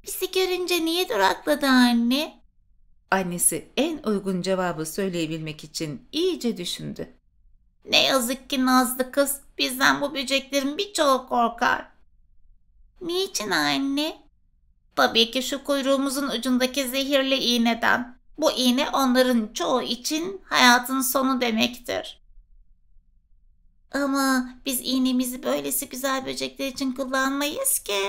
Bizi görünce niye durakladı anne? Annesi en uygun cevabı söyleyebilmek için iyice düşündü. Ne yazık ki Nazlı kız bizden bu böceklerin birçoğu korkar. Niçin anne? Tabii ki şu kuyruğumuzun ucundaki zehirli iğneden. Bu iğne onların çoğu için hayatın sonu demektir. Ama biz iğnemizi böylesi güzel böcekler için kullanmayız ki.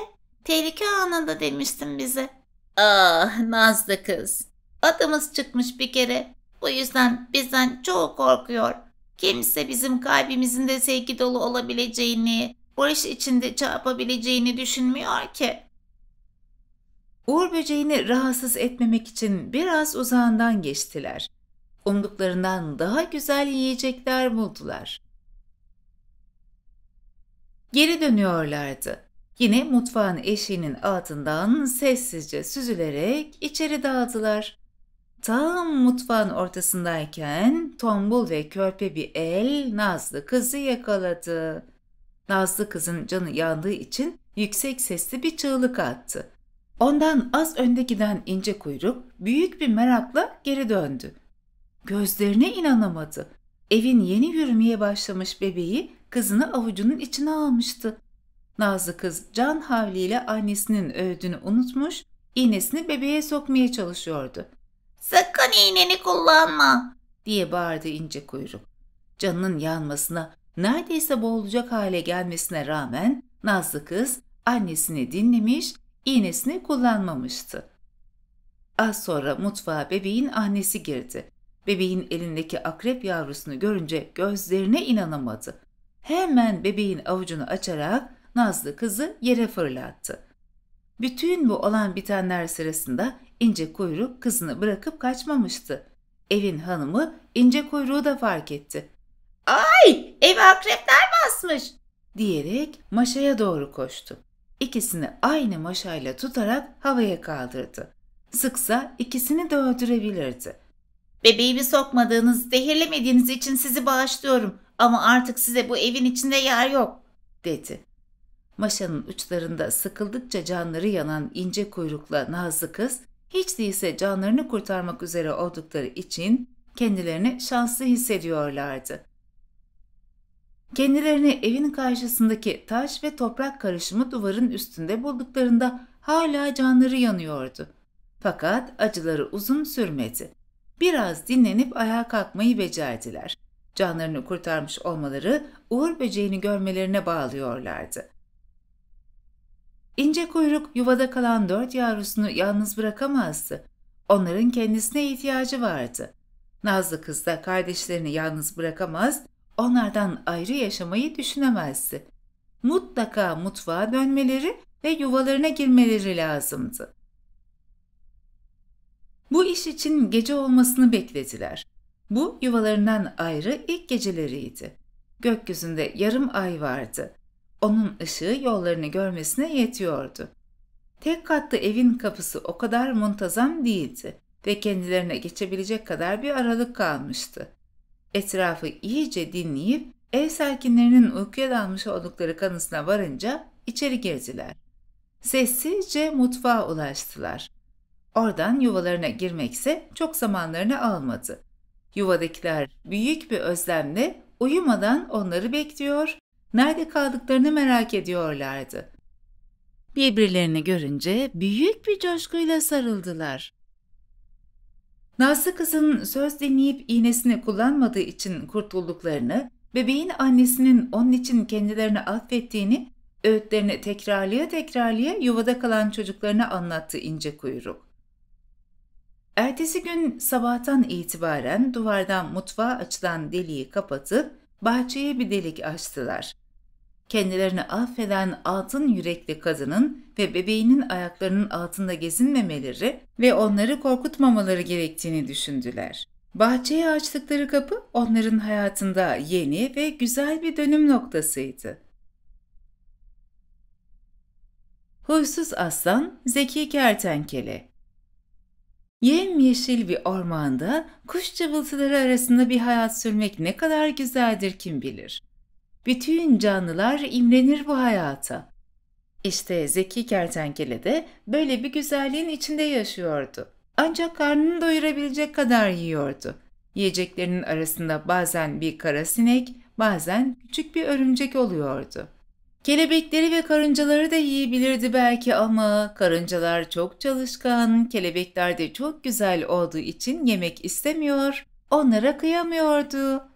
Tehlike anında demiştin bize. Ah Nazlı kız. Adımız çıkmış bir kere. Bu yüzden bizden çoğu korkuyor. Kimse bizim kalbimizin de sevgi dolu olabileceğini, barış içinde çarpabileceğini düşünmüyor ki. Uğur böceğini rahatsız etmemek için biraz uzağından geçtiler. Umduklarından daha güzel yiyecekler buldular. Geri dönüyorlardı. Yine mutfağın eşiğinin altından sessizce süzülerek içeri daldılar. Tam mutfağın ortasındayken tombul ve körpe bir el Nazlı kızı yakaladı. Nazlı kızın canı yandığı için yüksek sesli bir çığlık attı. Ondan az önde giden ince kuyruk büyük bir merakla geri döndü. Gözlerine inanamadı. Evin yeni yürümeye başlamış bebeği kızını avucunun içine almıştı. Nazlı kız can havliyle annesinin öğüdünü unutmuş, iğnesini bebeğe sokmaya çalışıyordu. ''Sakın iğneni kullanma!'' diye bağırdı ince kuyruk. Canının yanmasına, neredeyse boğulacak hale gelmesine rağmen Nazlı kız annesini dinlemiş iğnesini kullanmamıştı. Az sonra mutfağa bebeğin annesi girdi. Bebeğin elindeki akrep yavrusunu görünce gözlerine inanamadı. Hemen bebeğin avucunu açarak Nazlı kızı yere fırlattı. Bütün bu olan bitenler sırasında ince kuyruk kızını bırakıp kaçmamıştı. Evin hanımı ince kuyruğu da fark etti. ''Ay evi akrepler basmış!'' diyerek maşaya doğru koştu ikisini aynı maşayla tutarak havaya kaldırdı. Sıksa ikisini de öldürebilirdi. Bebeğimi sokmadığınız, zehirlemediğiniz için sizi bağışlıyorum ama artık size bu evin içinde yer yok, dedi. Maşanın uçlarında sıkıldıkça canları yanan ince kuyrukla nazlı kız, hiç değilse canlarını kurtarmak üzere oldukları için kendilerini şanslı hissediyorlardı. Kendilerini evin karşısındaki taş ve toprak karışımı duvarın üstünde bulduklarında hala canları yanıyordu. Fakat acıları uzun sürmedi. Biraz dinlenip ayağa kalkmayı becerdiler. Canlarını kurtarmış olmaları uğur böceğini görmelerine bağlıyorlardı. İnce kuyruk yuvada kalan dört yavrusunu yalnız bırakamazdı. Onların kendisine ihtiyacı vardı. Nazlı kız da kardeşlerini yalnız bırakamaz, Onlardan ayrı yaşamayı düşünemezdi. Mutlaka mutfağa dönmeleri ve yuvalarına girmeleri lazımdı. Bu iş için gece olmasını beklediler. Bu yuvalarından ayrı ilk geceleriydi. Gökyüzünde yarım ay vardı. Onun ışığı yollarını görmesine yetiyordu. Tek katlı evin kapısı o kadar muntazam değildi ve kendilerine geçebilecek kadar bir aralık kalmıştı. Etrafı iyice dinleyip ev sakinlerinin uykuya dalmış oldukları kanısına varınca içeri girdiler. Sessizce mutfağa ulaştılar. Oradan yuvalarına girmekse çok zamanlarını almadı. Yuvadakiler büyük bir özlemle uyumadan onları bekliyor, nerede kaldıklarını merak ediyorlardı. Birbirlerini görünce büyük bir coşkuyla sarıldılar. Nazlı kızın söz dinleyip iğnesini kullanmadığı için kurtulduklarını, bebeğin annesinin onun için kendilerini affettiğini, öğütlerini tekrarlaya tekrarlaya yuvada kalan çocuklarına anlattı ince kuyruk. Ertesi gün sabahtan itibaren duvardan mutfağa açılan deliği kapatıp bahçeye bir delik açtılar. Kendilerini affeden altın yürekli kadının ve bebeğinin ayaklarının altında gezinmemeleri ve onları korkutmamaları gerektiğini düşündüler. Bahçeye açtıkları kapı onların hayatında yeni ve güzel bir dönüm noktasıydı. Huysuz Aslan, Zeki Kertenkele Yemyeşil bir ormanda kuş cıvıltıları arasında bir hayat sürmek ne kadar güzeldir kim bilir. Bütün canlılar imrenir bu hayata. İşte zeki kertenkele de böyle bir güzelliğin içinde yaşıyordu. Ancak karnını doyurabilecek kadar yiyordu. Yiyeceklerinin arasında bazen bir kara sinek, bazen küçük bir örümcek oluyordu. Kelebekleri ve karıncaları da yiyebilirdi belki ama karıncalar çok çalışkan, kelebekler de çok güzel olduğu için yemek istemiyor, onlara kıyamıyordu.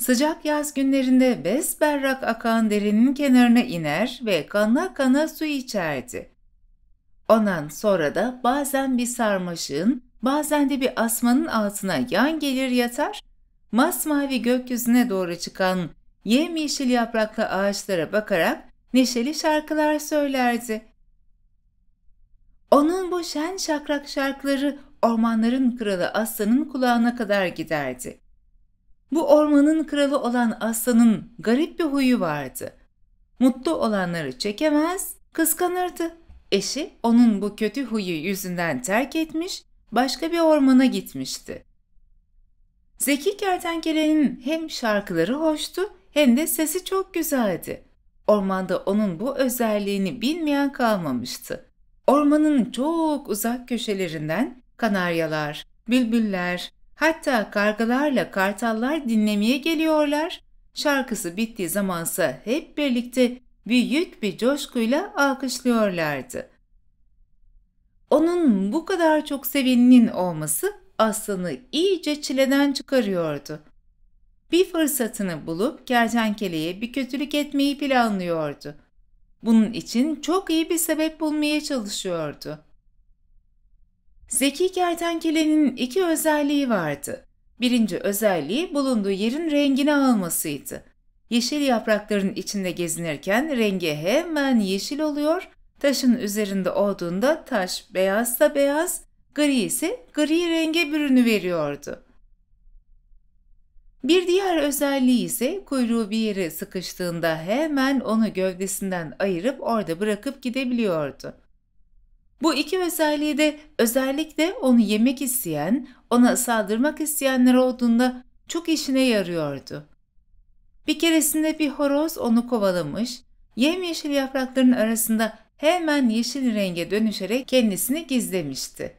Sıcak yaz günlerinde besberrak akan derinin kenarına iner ve kana kana su içerdi. Ondan sonra da bazen bir sarmaşığın, bazen de bir asmanın altına yan gelir yatar, masmavi gökyüzüne doğru çıkan yemyeşil yapraklı ağaçlara bakarak neşeli şarkılar söylerdi. Onun bu şen şakrak şarkıları ormanların kralı aslanın kulağına kadar giderdi. Bu ormanın kralı olan aslanın garip bir huyu vardı. Mutlu olanları çekemez, kıskanırdı. Eşi onun bu kötü huyu yüzünden terk etmiş, başka bir ormana gitmişti. Zeki Kertenkele'nin hem şarkıları hoştu hem de sesi çok güzeldi. Ormanda onun bu özelliğini bilmeyen kalmamıştı. Ormanın çok uzak köşelerinden kanaryalar, bülbüller, Hatta kargalarla kartallar dinlemeye geliyorlar. Şarkısı bittiği zamansa hep birlikte büyük bir coşkuyla alkışlıyorlardı. Onun bu kadar çok seveninin olması aslanı iyice çileden çıkarıyordu. Bir fırsatını bulup kertenkeleye bir kötülük etmeyi planlıyordu. Bunun için çok iyi bir sebep bulmaya çalışıyordu. Zeki kertenkelenin iki özelliği vardı. Birinci özelliği bulunduğu yerin rengini almasıydı. Yeşil yaprakların içinde gezinirken rengi hemen yeşil oluyor, taşın üzerinde olduğunda taş beyazsa beyaz, gri ise gri renge bürünü veriyordu. Bir diğer özelliği ise kuyruğu bir yere sıkıştığında hemen onu gövdesinden ayırıp orada bırakıp gidebiliyordu. Bu iki özelliği de özellikle onu yemek isteyen, ona saldırmak isteyenler olduğunda çok işine yarıyordu. Bir keresinde bir horoz onu kovalamış, yemyeşil yaprakların arasında hemen yeşil renge dönüşerek kendisini gizlemişti.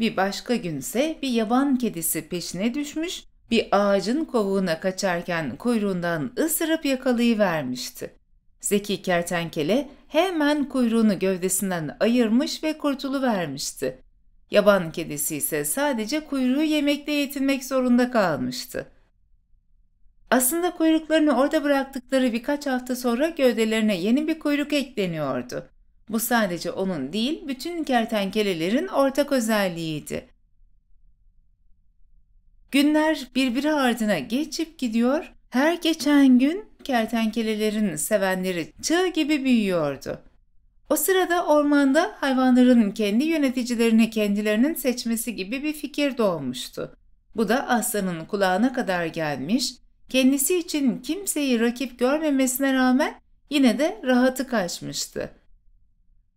Bir başka günse bir yaban kedisi peşine düşmüş, bir ağacın kovuğuna kaçarken kuyruğundan ısırıp yakalayıvermişti. Zeki kertenkele hemen kuyruğunu gövdesinden ayırmış ve kurtuluvermişti. Yaban kedisi ise sadece kuyruğu yemekle yetinmek zorunda kalmıştı. Aslında kuyruklarını orada bıraktıkları birkaç hafta sonra gövdelerine yeni bir kuyruk ekleniyordu. Bu sadece onun değil, bütün kertenkelelerin ortak özelliğiydi. Günler birbiri ardına geçip gidiyor, her geçen gün kertenkelelerin sevenleri çığ gibi büyüyordu. O sırada ormanda hayvanların kendi yöneticilerini kendilerinin seçmesi gibi bir fikir doğmuştu. Bu da aslanın kulağına kadar gelmiş, kendisi için kimseyi rakip görmemesine rağmen yine de rahatı kaçmıştı.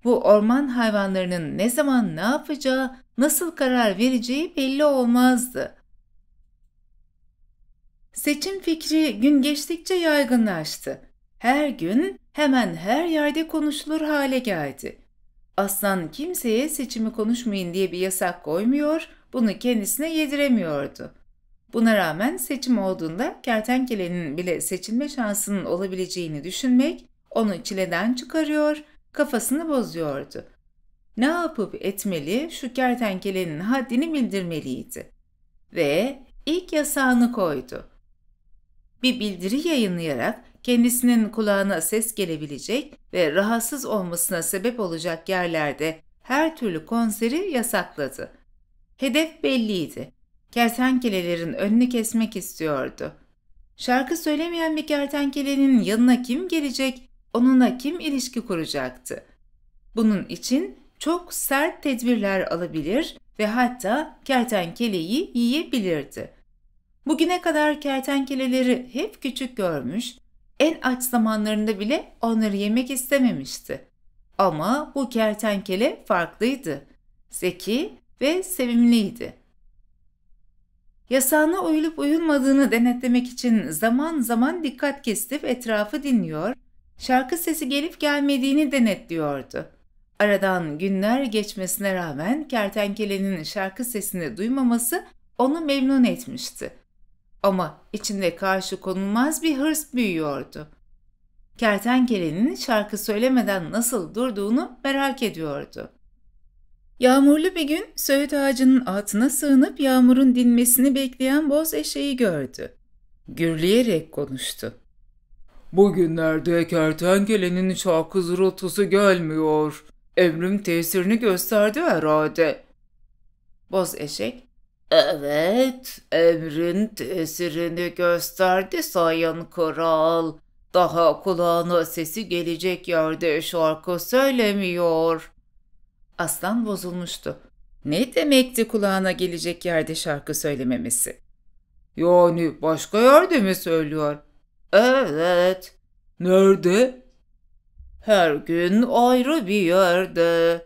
Bu orman hayvanlarının ne zaman ne yapacağı, nasıl karar vereceği belli olmazdı. Seçim fikri gün geçtikçe yaygınlaştı. Her gün hemen her yerde konuşulur hale geldi. Aslan kimseye seçimi konuşmayın diye bir yasak koymuyor, bunu kendisine yediremiyordu. Buna rağmen seçim olduğunda kertenkelenin bile seçilme şansının olabileceğini düşünmek onu çileden çıkarıyor, kafasını bozuyordu. Ne yapıp etmeli şu kertenkelenin haddini bildirmeliydi. Ve ilk yasağını koydu bir bildiri yayınlayarak kendisinin kulağına ses gelebilecek ve rahatsız olmasına sebep olacak yerlerde her türlü konseri yasakladı. Hedef belliydi. Kertenkelelerin önünü kesmek istiyordu. Şarkı söylemeyen bir kertenkelenin yanına kim gelecek, onunla kim ilişki kuracaktı? Bunun için çok sert tedbirler alabilir ve hatta kertenkeleyi yiyebilirdi. Bugüne kadar kertenkeleleri hep küçük görmüş, en aç zamanlarında bile onları yemek istememişti. Ama bu kertenkele farklıydı. Zeki ve sevimliydi. Yasağına uyulup uyulmadığını denetlemek için zaman zaman dikkat kesip etrafı dinliyor, şarkı sesi gelip gelmediğini denetliyordu. Aradan günler geçmesine rağmen kertenkelenin şarkı sesini duymaması onu memnun etmişti. Ama içinde karşı konulmaz bir hırs büyüyordu. Kertenkelenin şarkı söylemeden nasıl durduğunu merak ediyordu. Yağmurlu bir gün söğüt ağacının altına sığınıp yağmurun dinmesini bekleyen boz eşeği gördü. Gürleyerek konuştu. Bugünlerde kertenkelenin şarkı zırıltısı gelmiyor. Emrim tesirini gösterdi herhalde. Boz eşek Evet, emrin tesirini gösterdi sayın kral. Daha kulağına sesi gelecek yerde şarkı söylemiyor. Aslan bozulmuştu. Ne demekti kulağına gelecek yerde şarkı söylememesi? Yani başka yerde mi söylüyor? Evet. Nerede? Her gün ayrı bir yerde.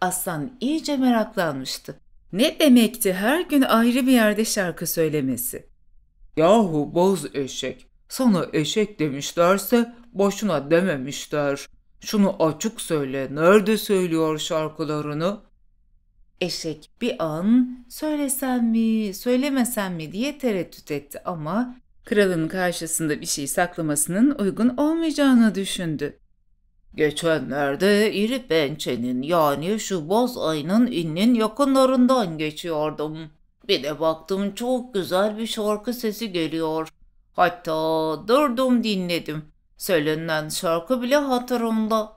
Aslan iyice meraklanmıştı. Ne demekti her gün ayrı bir yerde şarkı söylemesi? Yahu boz eşek, sana eşek demişlerse boşuna dememişler. Şunu açık söyle, nerede söylüyor şarkılarını? Eşek bir an söylesem mi, söylemesem mi diye tereddüt etti ama kralın karşısında bir şey saklamasının uygun olmayacağını düşündü. Geçenlerde iri pençenin yani şu boz ayının ininin yakınlarından geçiyordum. Bir de baktım çok güzel bir şarkı sesi geliyor. Hatta durdum dinledim. Söylenen şarkı bile hatırımda.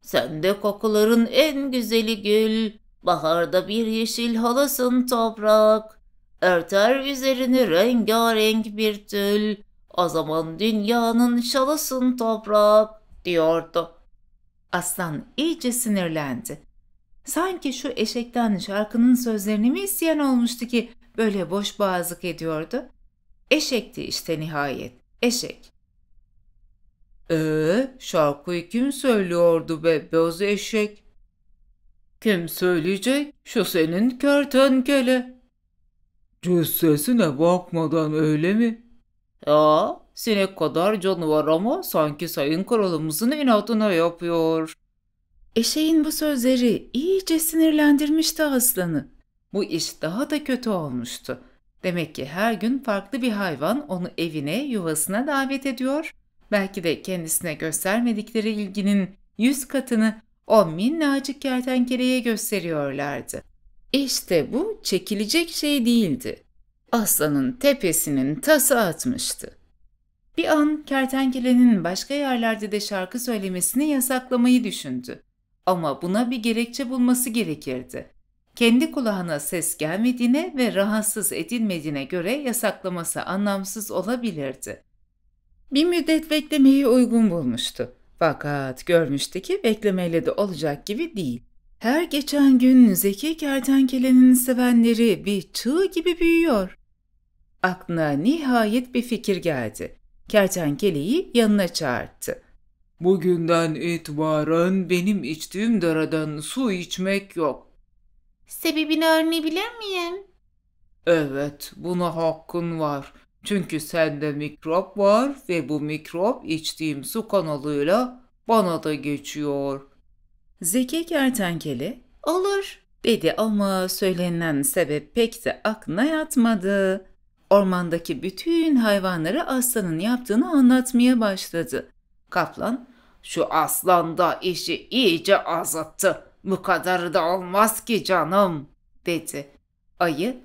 Sen de kokuların en güzeli gül. Baharda bir yeşil halısın toprak. Örter üzerini rengarenk bir tül. O zaman dünyanın şalısın toprak diyordu. Aslan iyice sinirlendi. Sanki şu eşekten şarkının sözlerini mi isteyen olmuştu ki böyle boş boğazlık ediyordu. Eşekti işte nihayet, eşek. Ee, şarkıyı kim söylüyordu be boz eşek? Kim söyleyecek? Şu senin kertenkele. Cüssesine bakmadan öyle mi? Ya sine kadar canavar ama sanki sayın kralımızın inadına yapıyor. Eşeğin bu sözleri iyice sinirlendirmişti aslanı. Bu iş daha da kötü olmuştu. Demek ki her gün farklı bir hayvan onu evine, yuvasına davet ediyor. Belki de kendisine göstermedikleri ilginin yüz katını o minnacık kertenkeleye gösteriyorlardı. İşte bu çekilecek şey değildi. Aslanın tepesinin tası atmıştı. Bir an kertenkelenin başka yerlerde de şarkı söylemesini yasaklamayı düşündü. Ama buna bir gerekçe bulması gerekirdi. Kendi kulağına ses gelmediğine ve rahatsız edilmediğine göre yasaklaması anlamsız olabilirdi. Bir müddet beklemeyi uygun bulmuştu. Fakat görmüştü ki beklemeyle de olacak gibi değil. Her geçen gün zeki kertenkelenin sevenleri bir çığ gibi büyüyor. Aklına nihayet bir fikir geldi kertenkeleyi yanına çağırdı. Bugünden itibaren benim içtiğim daradan su içmek yok. Sebebini öğrenebilir miyim? Evet, buna hakkın var. Çünkü sende mikrop var ve bu mikrop içtiğim su kanalıyla bana da geçiyor. Zeki kertenkele, olur dedi ama söylenen sebep pek de aklına yatmadı. Ormandaki bütün hayvanlara aslanın yaptığını anlatmaya başladı. Kaplan, şu aslan da işi iyice azattı. Bu kadar da olmaz ki canım, dedi. Ayı,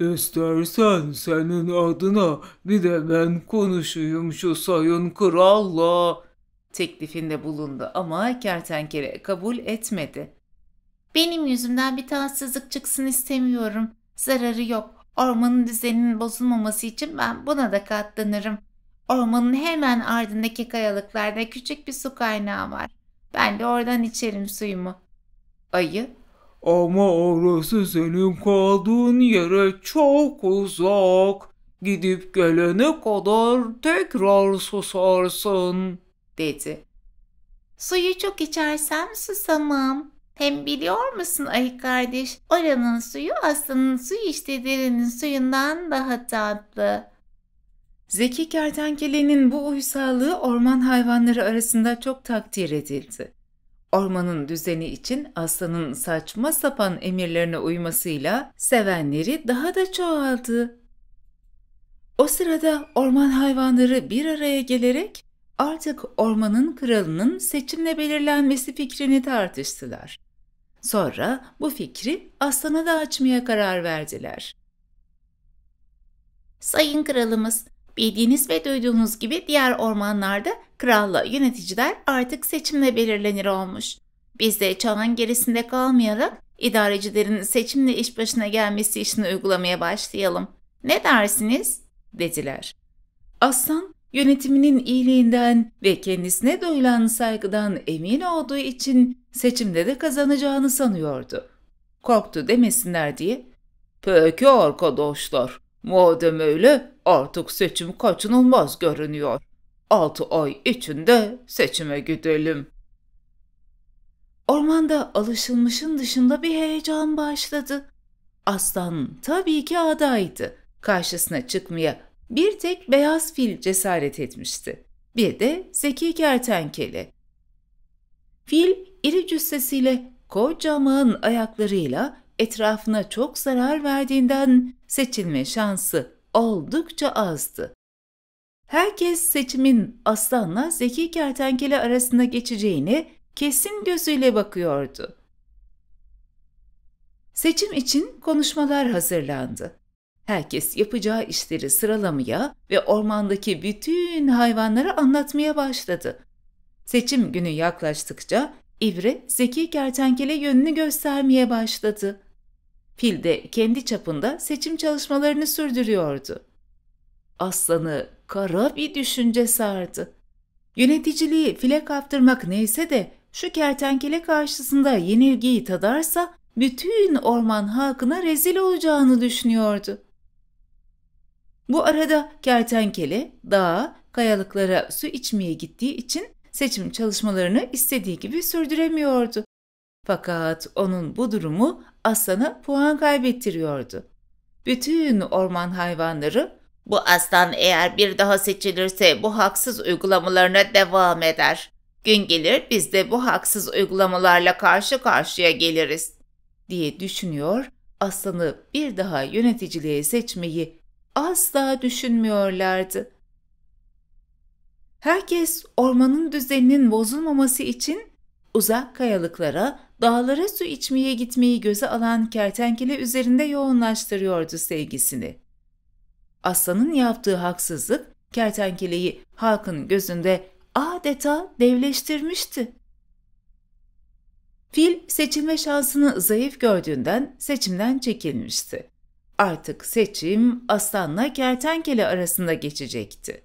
İstersen senin adına bir de ben konuşayım şu sayın kralla. Teklifinde bulundu ama kertenkele kabul etmedi. Benim yüzümden bir tatsızlık çıksın istemiyorum. Zararı yok. Ormanın düzeninin bozulmaması için ben buna da katlanırım. Ormanın hemen ardındaki kayalıklarda küçük bir su kaynağı var. Ben de oradan içerim suyumu. Ayı ama orası senin kaldığın yere çok uzak. Gidip gelene kadar tekrar susarsın, dedi. Suyu çok içersem susamam, hem biliyor musun ayı kardeş? Oranın suyu aslanın suyu işte derinin suyundan daha tatlı. Zeki kertenkelenin bu uysallığı orman hayvanları arasında çok takdir edildi. Ormanın düzeni için aslanın saçma sapan emirlerine uymasıyla sevenleri daha da çoğaldı. O sırada orman hayvanları bir araya gelerek artık ormanın kralının seçimle belirlenmesi fikrini tartıştılar. Sonra bu fikri aslana da açmaya karar verdiler. Sayın kralımız, bildiğiniz ve duyduğunuz gibi diğer ormanlarda kralla yöneticiler artık seçimle belirlenir olmuş. Biz de çağın gerisinde kalmayarak idarecilerin seçimle iş başına gelmesi işini uygulamaya başlayalım. Ne dersiniz? dediler. Aslan yönetiminin iyiliğinden ve kendisine duyulan saygıdan emin olduğu için seçimde de kazanacağını sanıyordu. Korktu demesinler diye. Peki arkadaşlar, madem öyle artık seçim kaçınılmaz görünüyor. Altı ay içinde seçime gidelim. Ormanda alışılmışın dışında bir heyecan başladı. Aslan tabii ki adaydı. Karşısına çıkmaya bir tek beyaz fil cesaret etmişti. Bir de zeki kertenkele. Fil iri cüssesiyle kocaman ayaklarıyla etrafına çok zarar verdiğinden seçilme şansı oldukça azdı. Herkes seçimin aslanla zeki kertenkele arasında geçeceğini kesin gözüyle bakıyordu. Seçim için konuşmalar hazırlandı. Herkes yapacağı işleri sıralamaya ve ormandaki bütün hayvanlara anlatmaya başladı. Seçim günü yaklaştıkça İvre zeki kertenkele yönünü göstermeye başladı. Fil de kendi çapında seçim çalışmalarını sürdürüyordu. Aslanı kara bir düşünce sardı. Yöneticiliği file kaptırmak neyse de şu kertenkele karşısında yenilgiyi tadarsa bütün orman halkına rezil olacağını düşünüyordu. Bu arada kertenkele dağa, kayalıklara su içmeye gittiği için seçim çalışmalarını istediği gibi sürdüremiyordu. Fakat onun bu durumu aslana puan kaybettiriyordu. Bütün orman hayvanları bu aslan eğer bir daha seçilirse bu haksız uygulamalarına devam eder. Gün gelir biz de bu haksız uygulamalarla karşı karşıya geliriz diye düşünüyor, aslanı bir daha yöneticiliğe seçmeyi asla düşünmüyorlardı. Herkes ormanın düzeninin bozulmaması için uzak kayalıklara, dağlara su içmeye gitmeyi göze alan kertenkele üzerinde yoğunlaştırıyordu sevgisini. Aslanın yaptığı haksızlık kertenkeleyi halkın gözünde adeta devleştirmişti. Fil seçilme şansını zayıf gördüğünden seçimden çekilmişti. Artık seçim aslanla kertenkele arasında geçecekti.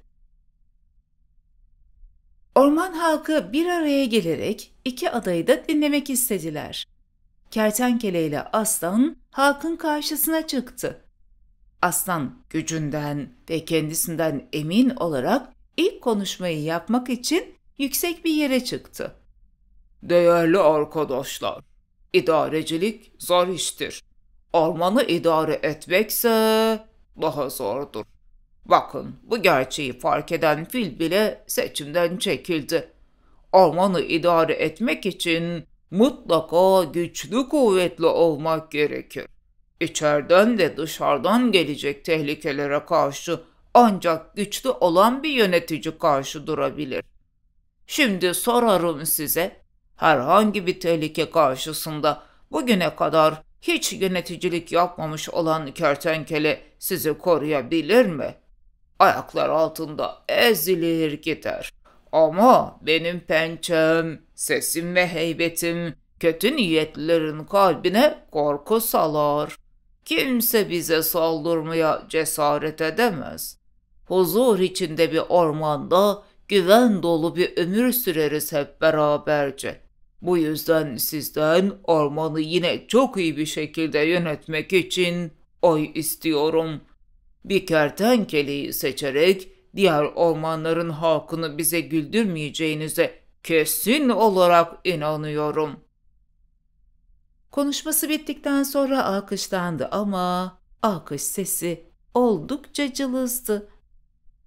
Orman halkı bir araya gelerek iki adayı da dinlemek istediler. Kertenkele ile aslan halkın karşısına çıktı. Aslan gücünden ve kendisinden emin olarak ilk konuşmayı yapmak için yüksek bir yere çıktı. Değerli arkadaşlar, idarecilik zor iştir. Ormanı idare etmekse daha zordur. Bakın bu gerçeği fark eden fil bile seçimden çekildi. Ormanı idare etmek için mutlaka güçlü kuvvetli olmak gerekir. İçeriden de dışarıdan gelecek tehlikelere karşı ancak güçlü olan bir yönetici karşı durabilir. Şimdi sorarım size, herhangi bir tehlike karşısında bugüne kadar hiç yöneticilik yapmamış olan kertenkele sizi koruyabilir mi? Ayaklar altında ezilir gider. Ama benim pençem, sesim ve heybetim kötü niyetlerin kalbine korku salar. Kimse bize saldırmaya cesaret edemez. Huzur içinde bir ormanda güven dolu bir ömür süreriz hep beraberce. Bu yüzden sizden ormanı yine çok iyi bir şekilde yönetmek için oy istiyorum. Bir kertenkeleyi seçerek diğer ormanların halkını bize güldürmeyeceğinize kesin olarak inanıyorum. Konuşması bittikten sonra alkışlandı ama alkış sesi oldukça cılızdı.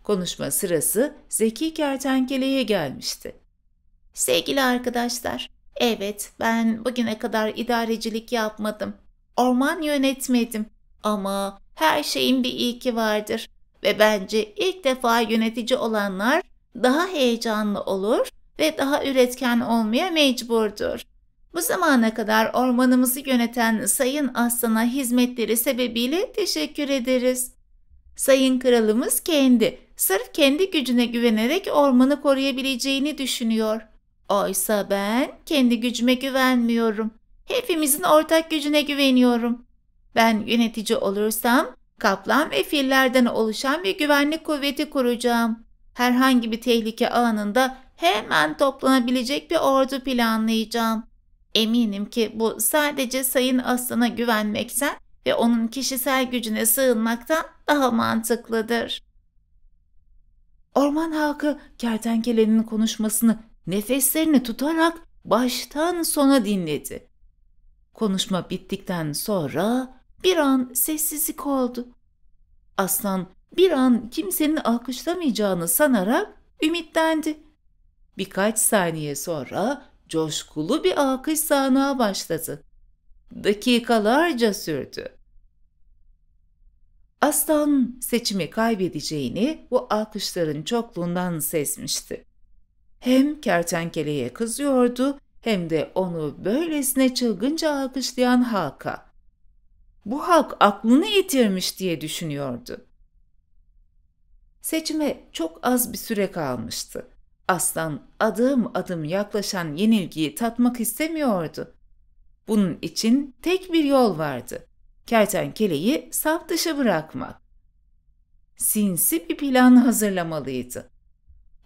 Konuşma sırası Zeki Kertenkele'ye gelmişti. Sevgili arkadaşlar, Evet, ben bugüne kadar idarecilik yapmadım. Orman yönetmedim. Ama her şeyin bir ilki vardır ve bence ilk defa yönetici olanlar daha heyecanlı olur ve daha üretken olmaya mecburdur. Bu zamana kadar ormanımızı yöneten Sayın Aslan'a hizmetleri sebebiyle teşekkür ederiz. Sayın Kralımız kendi, sırf kendi gücüne güvenerek ormanı koruyabileceğini düşünüyor.'' Oysa ben kendi gücüme güvenmiyorum. Hepimizin ortak gücüne güveniyorum. Ben yönetici olursam kaplan ve fillerden oluşan bir güvenlik kuvveti kuracağım. Herhangi bir tehlike anında hemen toplanabilecek bir ordu planlayacağım. Eminim ki bu sadece Sayın Aslan'a güvenmekten ve onun kişisel gücüne sığınmaktan daha mantıklıdır. Orman halkı kertenkelenin konuşmasını Nefeslerini tutarak baştan sona dinledi. Konuşma bittikten sonra bir an sessizlik oldu. Aslan bir an kimsenin alkışlamayacağını sanarak ümitlendi. Birkaç saniye sonra coşkulu bir alkış sahnağı başladı. Dakikalarca sürdü. Aslan seçimi kaybedeceğini bu alkışların çokluğundan sezmişti. Hem kertenkeleye kızıyordu hem de onu böylesine çılgınca alkışlayan halka. Bu halk aklını yitirmiş diye düşünüyordu. Seçime çok az bir süre kalmıştı. Aslan adım adım yaklaşan yenilgiyi tatmak istemiyordu. Bunun için tek bir yol vardı. Kertenkeleyi saf dışı bırakmak. Sinsi bir plan hazırlamalıydı.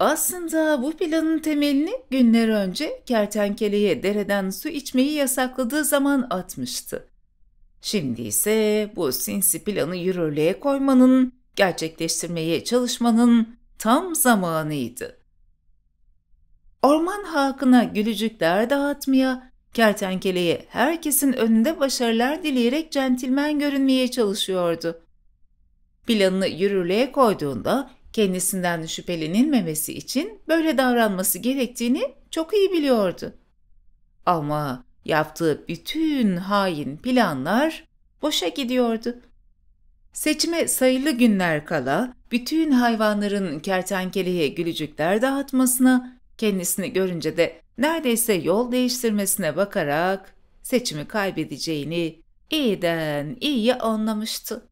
Aslında bu planın temelini günler önce kertenkeleye dereden su içmeyi yasakladığı zaman atmıştı. Şimdi ise bu sinsi planı yürürlüğe koymanın, gerçekleştirmeye çalışmanın tam zamanıydı. Orman halkına gülücükler dağıtmaya, kertenkeleye herkesin önünde başarılar dileyerek centilmen görünmeye çalışıyordu. Planını yürürlüğe koyduğunda Kendisinden şüphelenilmemesi için böyle davranması gerektiğini çok iyi biliyordu. Ama yaptığı bütün hain planlar boşa gidiyordu. Seçime sayılı günler kala bütün hayvanların kertenkeleye gülücükler dağıtmasına, kendisini görünce de neredeyse yol değiştirmesine bakarak seçimi kaybedeceğini iyiden iyiye anlamıştı.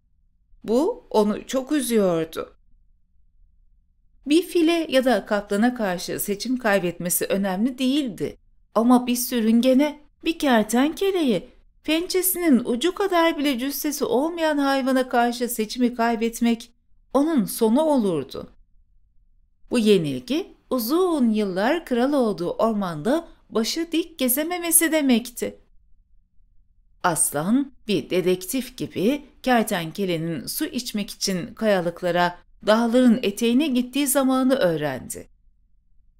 Bu onu çok üzüyordu. Bir file ya da kaplana karşı seçim kaybetmesi önemli değildi. Ama bir sürüngene, bir kertenkeleye, pençesinin ucu kadar bile cüssesi olmayan hayvana karşı seçimi kaybetmek onun sonu olurdu. Bu yenilgi uzun yıllar kral olduğu ormanda başı dik gezememesi demekti. Aslan bir dedektif gibi kertenkelenin su içmek için kayalıklara dağların eteğine gittiği zamanı öğrendi.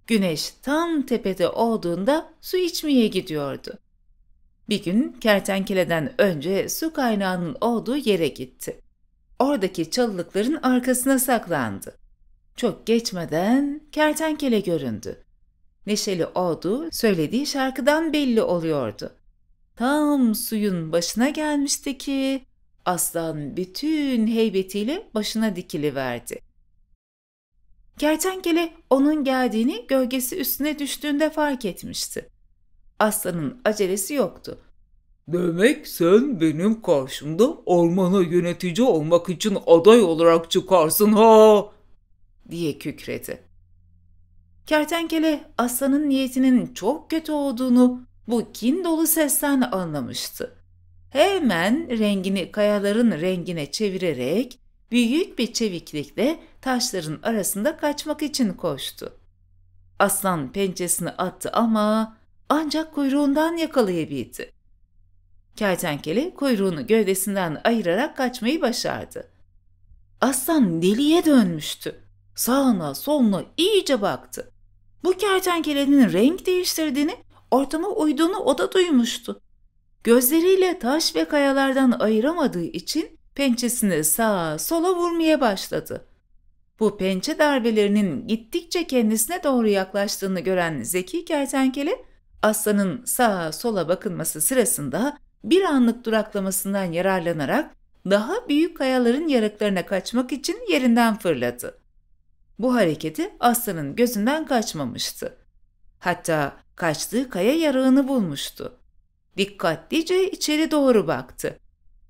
Güneş tam tepede olduğunda su içmeye gidiyordu. Bir gün kertenkeleden önce su kaynağının olduğu yere gitti. Oradaki çalılıkların arkasına saklandı. Çok geçmeden kertenkele göründü. Neşeli olduğu söylediği şarkıdan belli oluyordu. Tam suyun başına gelmişti ki aslan bütün heybetiyle başına dikili verdi. Kertenkele onun geldiğini gölgesi üstüne düştüğünde fark etmişti. Aslanın acelesi yoktu. Demek sen benim karşımda ormana yönetici olmak için aday olarak çıkarsın ha! diye kükredi. Kertenkele aslanın niyetinin çok kötü olduğunu bu kin dolu sesten anlamıştı. Hemen rengini kayaların rengine çevirerek büyük bir çeviklikle taşların arasında kaçmak için koştu. Aslan pençesini attı ama ancak kuyruğundan yakalayabildi. Kertenkele kuyruğunu gövdesinden ayırarak kaçmayı başardı. Aslan deliye dönmüştü. Sağına soluna iyice baktı. Bu kertenkelenin renk değiştirdiğini, ortama uyduğunu o da duymuştu gözleriyle taş ve kayalardan ayıramadığı için pençesini sağa sola vurmaya başladı. Bu pençe darbelerinin gittikçe kendisine doğru yaklaştığını gören zeki kertenkele, aslanın sağa sola bakılması sırasında bir anlık duraklamasından yararlanarak daha büyük kayaların yarıklarına kaçmak için yerinden fırladı. Bu hareketi aslanın gözünden kaçmamıştı. Hatta kaçtığı kaya yarığını bulmuştu. Dikkatlice içeri doğru baktı.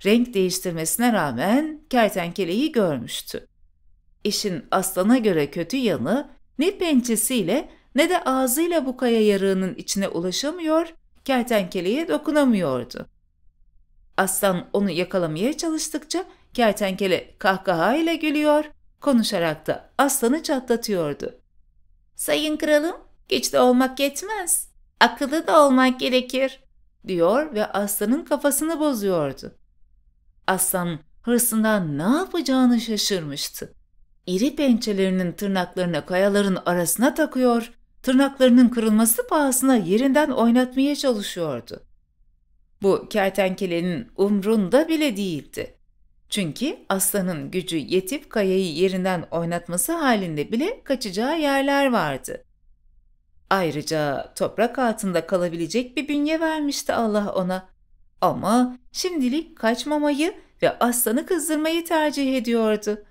Renk değiştirmesine rağmen kertenkeleyi görmüştü. İşin aslana göre kötü yanı ne pençesiyle ne de ağzıyla bu kaya yarığının içine ulaşamıyor, kertenkeleye dokunamıyordu. Aslan onu yakalamaya çalıştıkça kertenkele kahkahayla gülüyor, konuşarak da aslanı çatlatıyordu. Sayın kralım, güçlü olmak yetmez, akıllı da olmak gerekir diyor ve aslanın kafasını bozuyordu. Aslan hırsından ne yapacağını şaşırmıştı. İri pençelerinin tırnaklarını kayaların arasına takıyor, tırnaklarının kırılması pahasına yerinden oynatmaya çalışıyordu. Bu kertenkelenin umrunda bile değildi. Çünkü aslanın gücü yetip kayayı yerinden oynatması halinde bile kaçacağı yerler vardı. Ayrıca toprak altında kalabilecek bir bünye vermişti Allah ona. Ama şimdilik kaçmamayı ve aslanı kızdırmayı tercih ediyordu.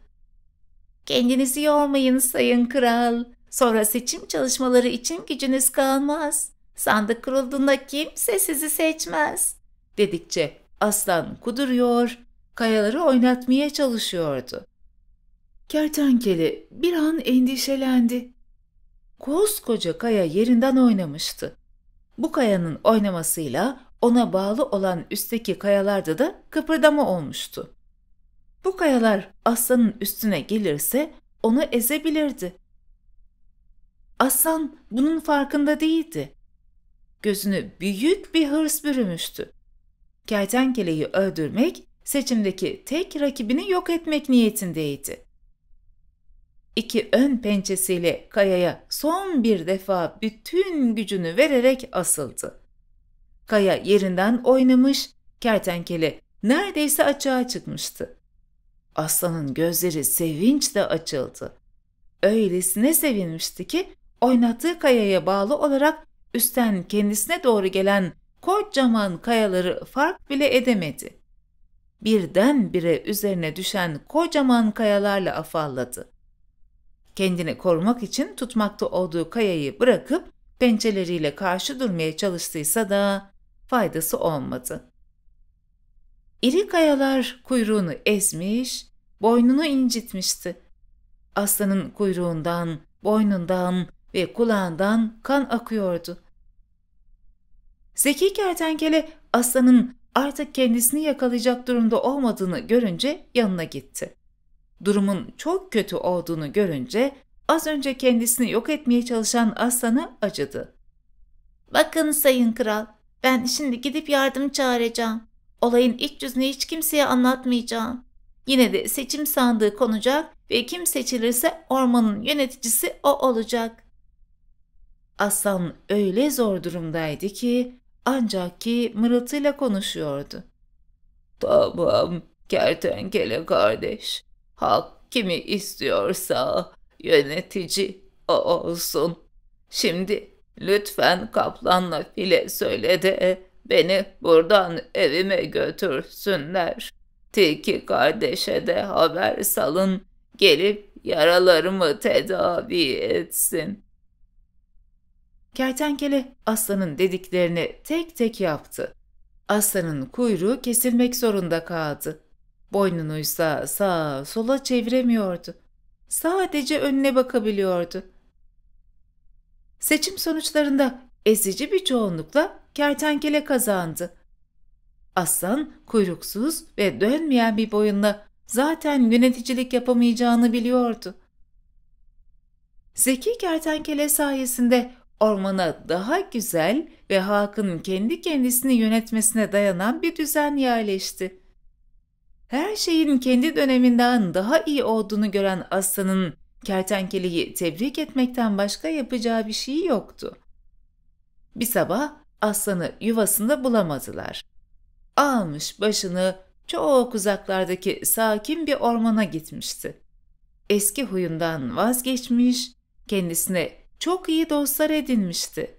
Kendinizi yormayın sayın kral. Sonra seçim çalışmaları için gücünüz kalmaz. Sandık kurulduğunda kimse sizi seçmez. Dedikçe aslan kuduruyor, kayaları oynatmaya çalışıyordu. Kertenkele bir an endişelendi. Koskoca kaya yerinden oynamıştı. Bu kayanın oynamasıyla ona bağlı olan üstteki kayalarda da kıpırdama olmuştu. Bu kayalar aslanın üstüne gelirse onu ezebilirdi. Aslan bunun farkında değildi. Gözünü büyük bir hırs bürümüştü. Kertenkeleyi öldürmek seçimdeki tek rakibini yok etmek niyetindeydi. İki ön pençesiyle kayaya son bir defa bütün gücünü vererek asıldı. Kaya yerinden oynamış, kertenkele neredeyse açığa çıkmıştı. Aslanın gözleri sevinçle açıldı. Öylesine sevinmişti ki oynattığı kayaya bağlı olarak üstten kendisine doğru gelen kocaman kayaları fark bile edemedi. Birdenbire üzerine düşen kocaman kayalarla afalladı. Kendini korumak için tutmakta olduğu kayayı bırakıp pençeleriyle karşı durmaya çalıştıysa da faydası olmadı. İri kayalar kuyruğunu ezmiş, boynunu incitmişti. Aslanın kuyruğundan, boynundan ve kulağından kan akıyordu. Zeki kertenkele aslanın artık kendisini yakalayacak durumda olmadığını görünce yanına gitti. Durumun çok kötü olduğunu görünce az önce kendisini yok etmeye çalışan aslana acıdı. Bakın sayın kral, ben şimdi gidip yardım çağıracağım. Olayın iç yüzünü hiç kimseye anlatmayacağım. Yine de seçim sandığı konacak ve kim seçilirse ormanın yöneticisi o olacak. Aslan öyle zor durumdaydı ki ancak ki mırıltıyla konuşuyordu. Tamam kertenkele kardeş Halk kimi istiyorsa yönetici o olsun. Şimdi lütfen kaplanla file söyle de beni buradan evime götürsünler. Tilki kardeşe de haber salın, gelip yaralarımı tedavi etsin. Kertenkele aslanın dediklerini tek tek yaptı. Aslanın kuyruğu kesilmek zorunda kaldı. Boynunu Boynunuysa sağa sola çeviremiyordu. Sadece önüne bakabiliyordu. Seçim sonuçlarında ezici bir çoğunlukla kertenkele kazandı. Aslan kuyruksuz ve dönmeyen bir boyunla zaten yöneticilik yapamayacağını biliyordu. Zeki kertenkele sayesinde ormana daha güzel ve halkın kendi kendisini yönetmesine dayanan bir düzen yerleşti her şeyin kendi döneminden daha iyi olduğunu gören aslanın kertenkeleyi tebrik etmekten başka yapacağı bir şey yoktu. Bir sabah aslanı yuvasında bulamadılar. Almış başını çok uzaklardaki sakin bir ormana gitmişti. Eski huyundan vazgeçmiş, kendisine çok iyi dostlar edinmişti.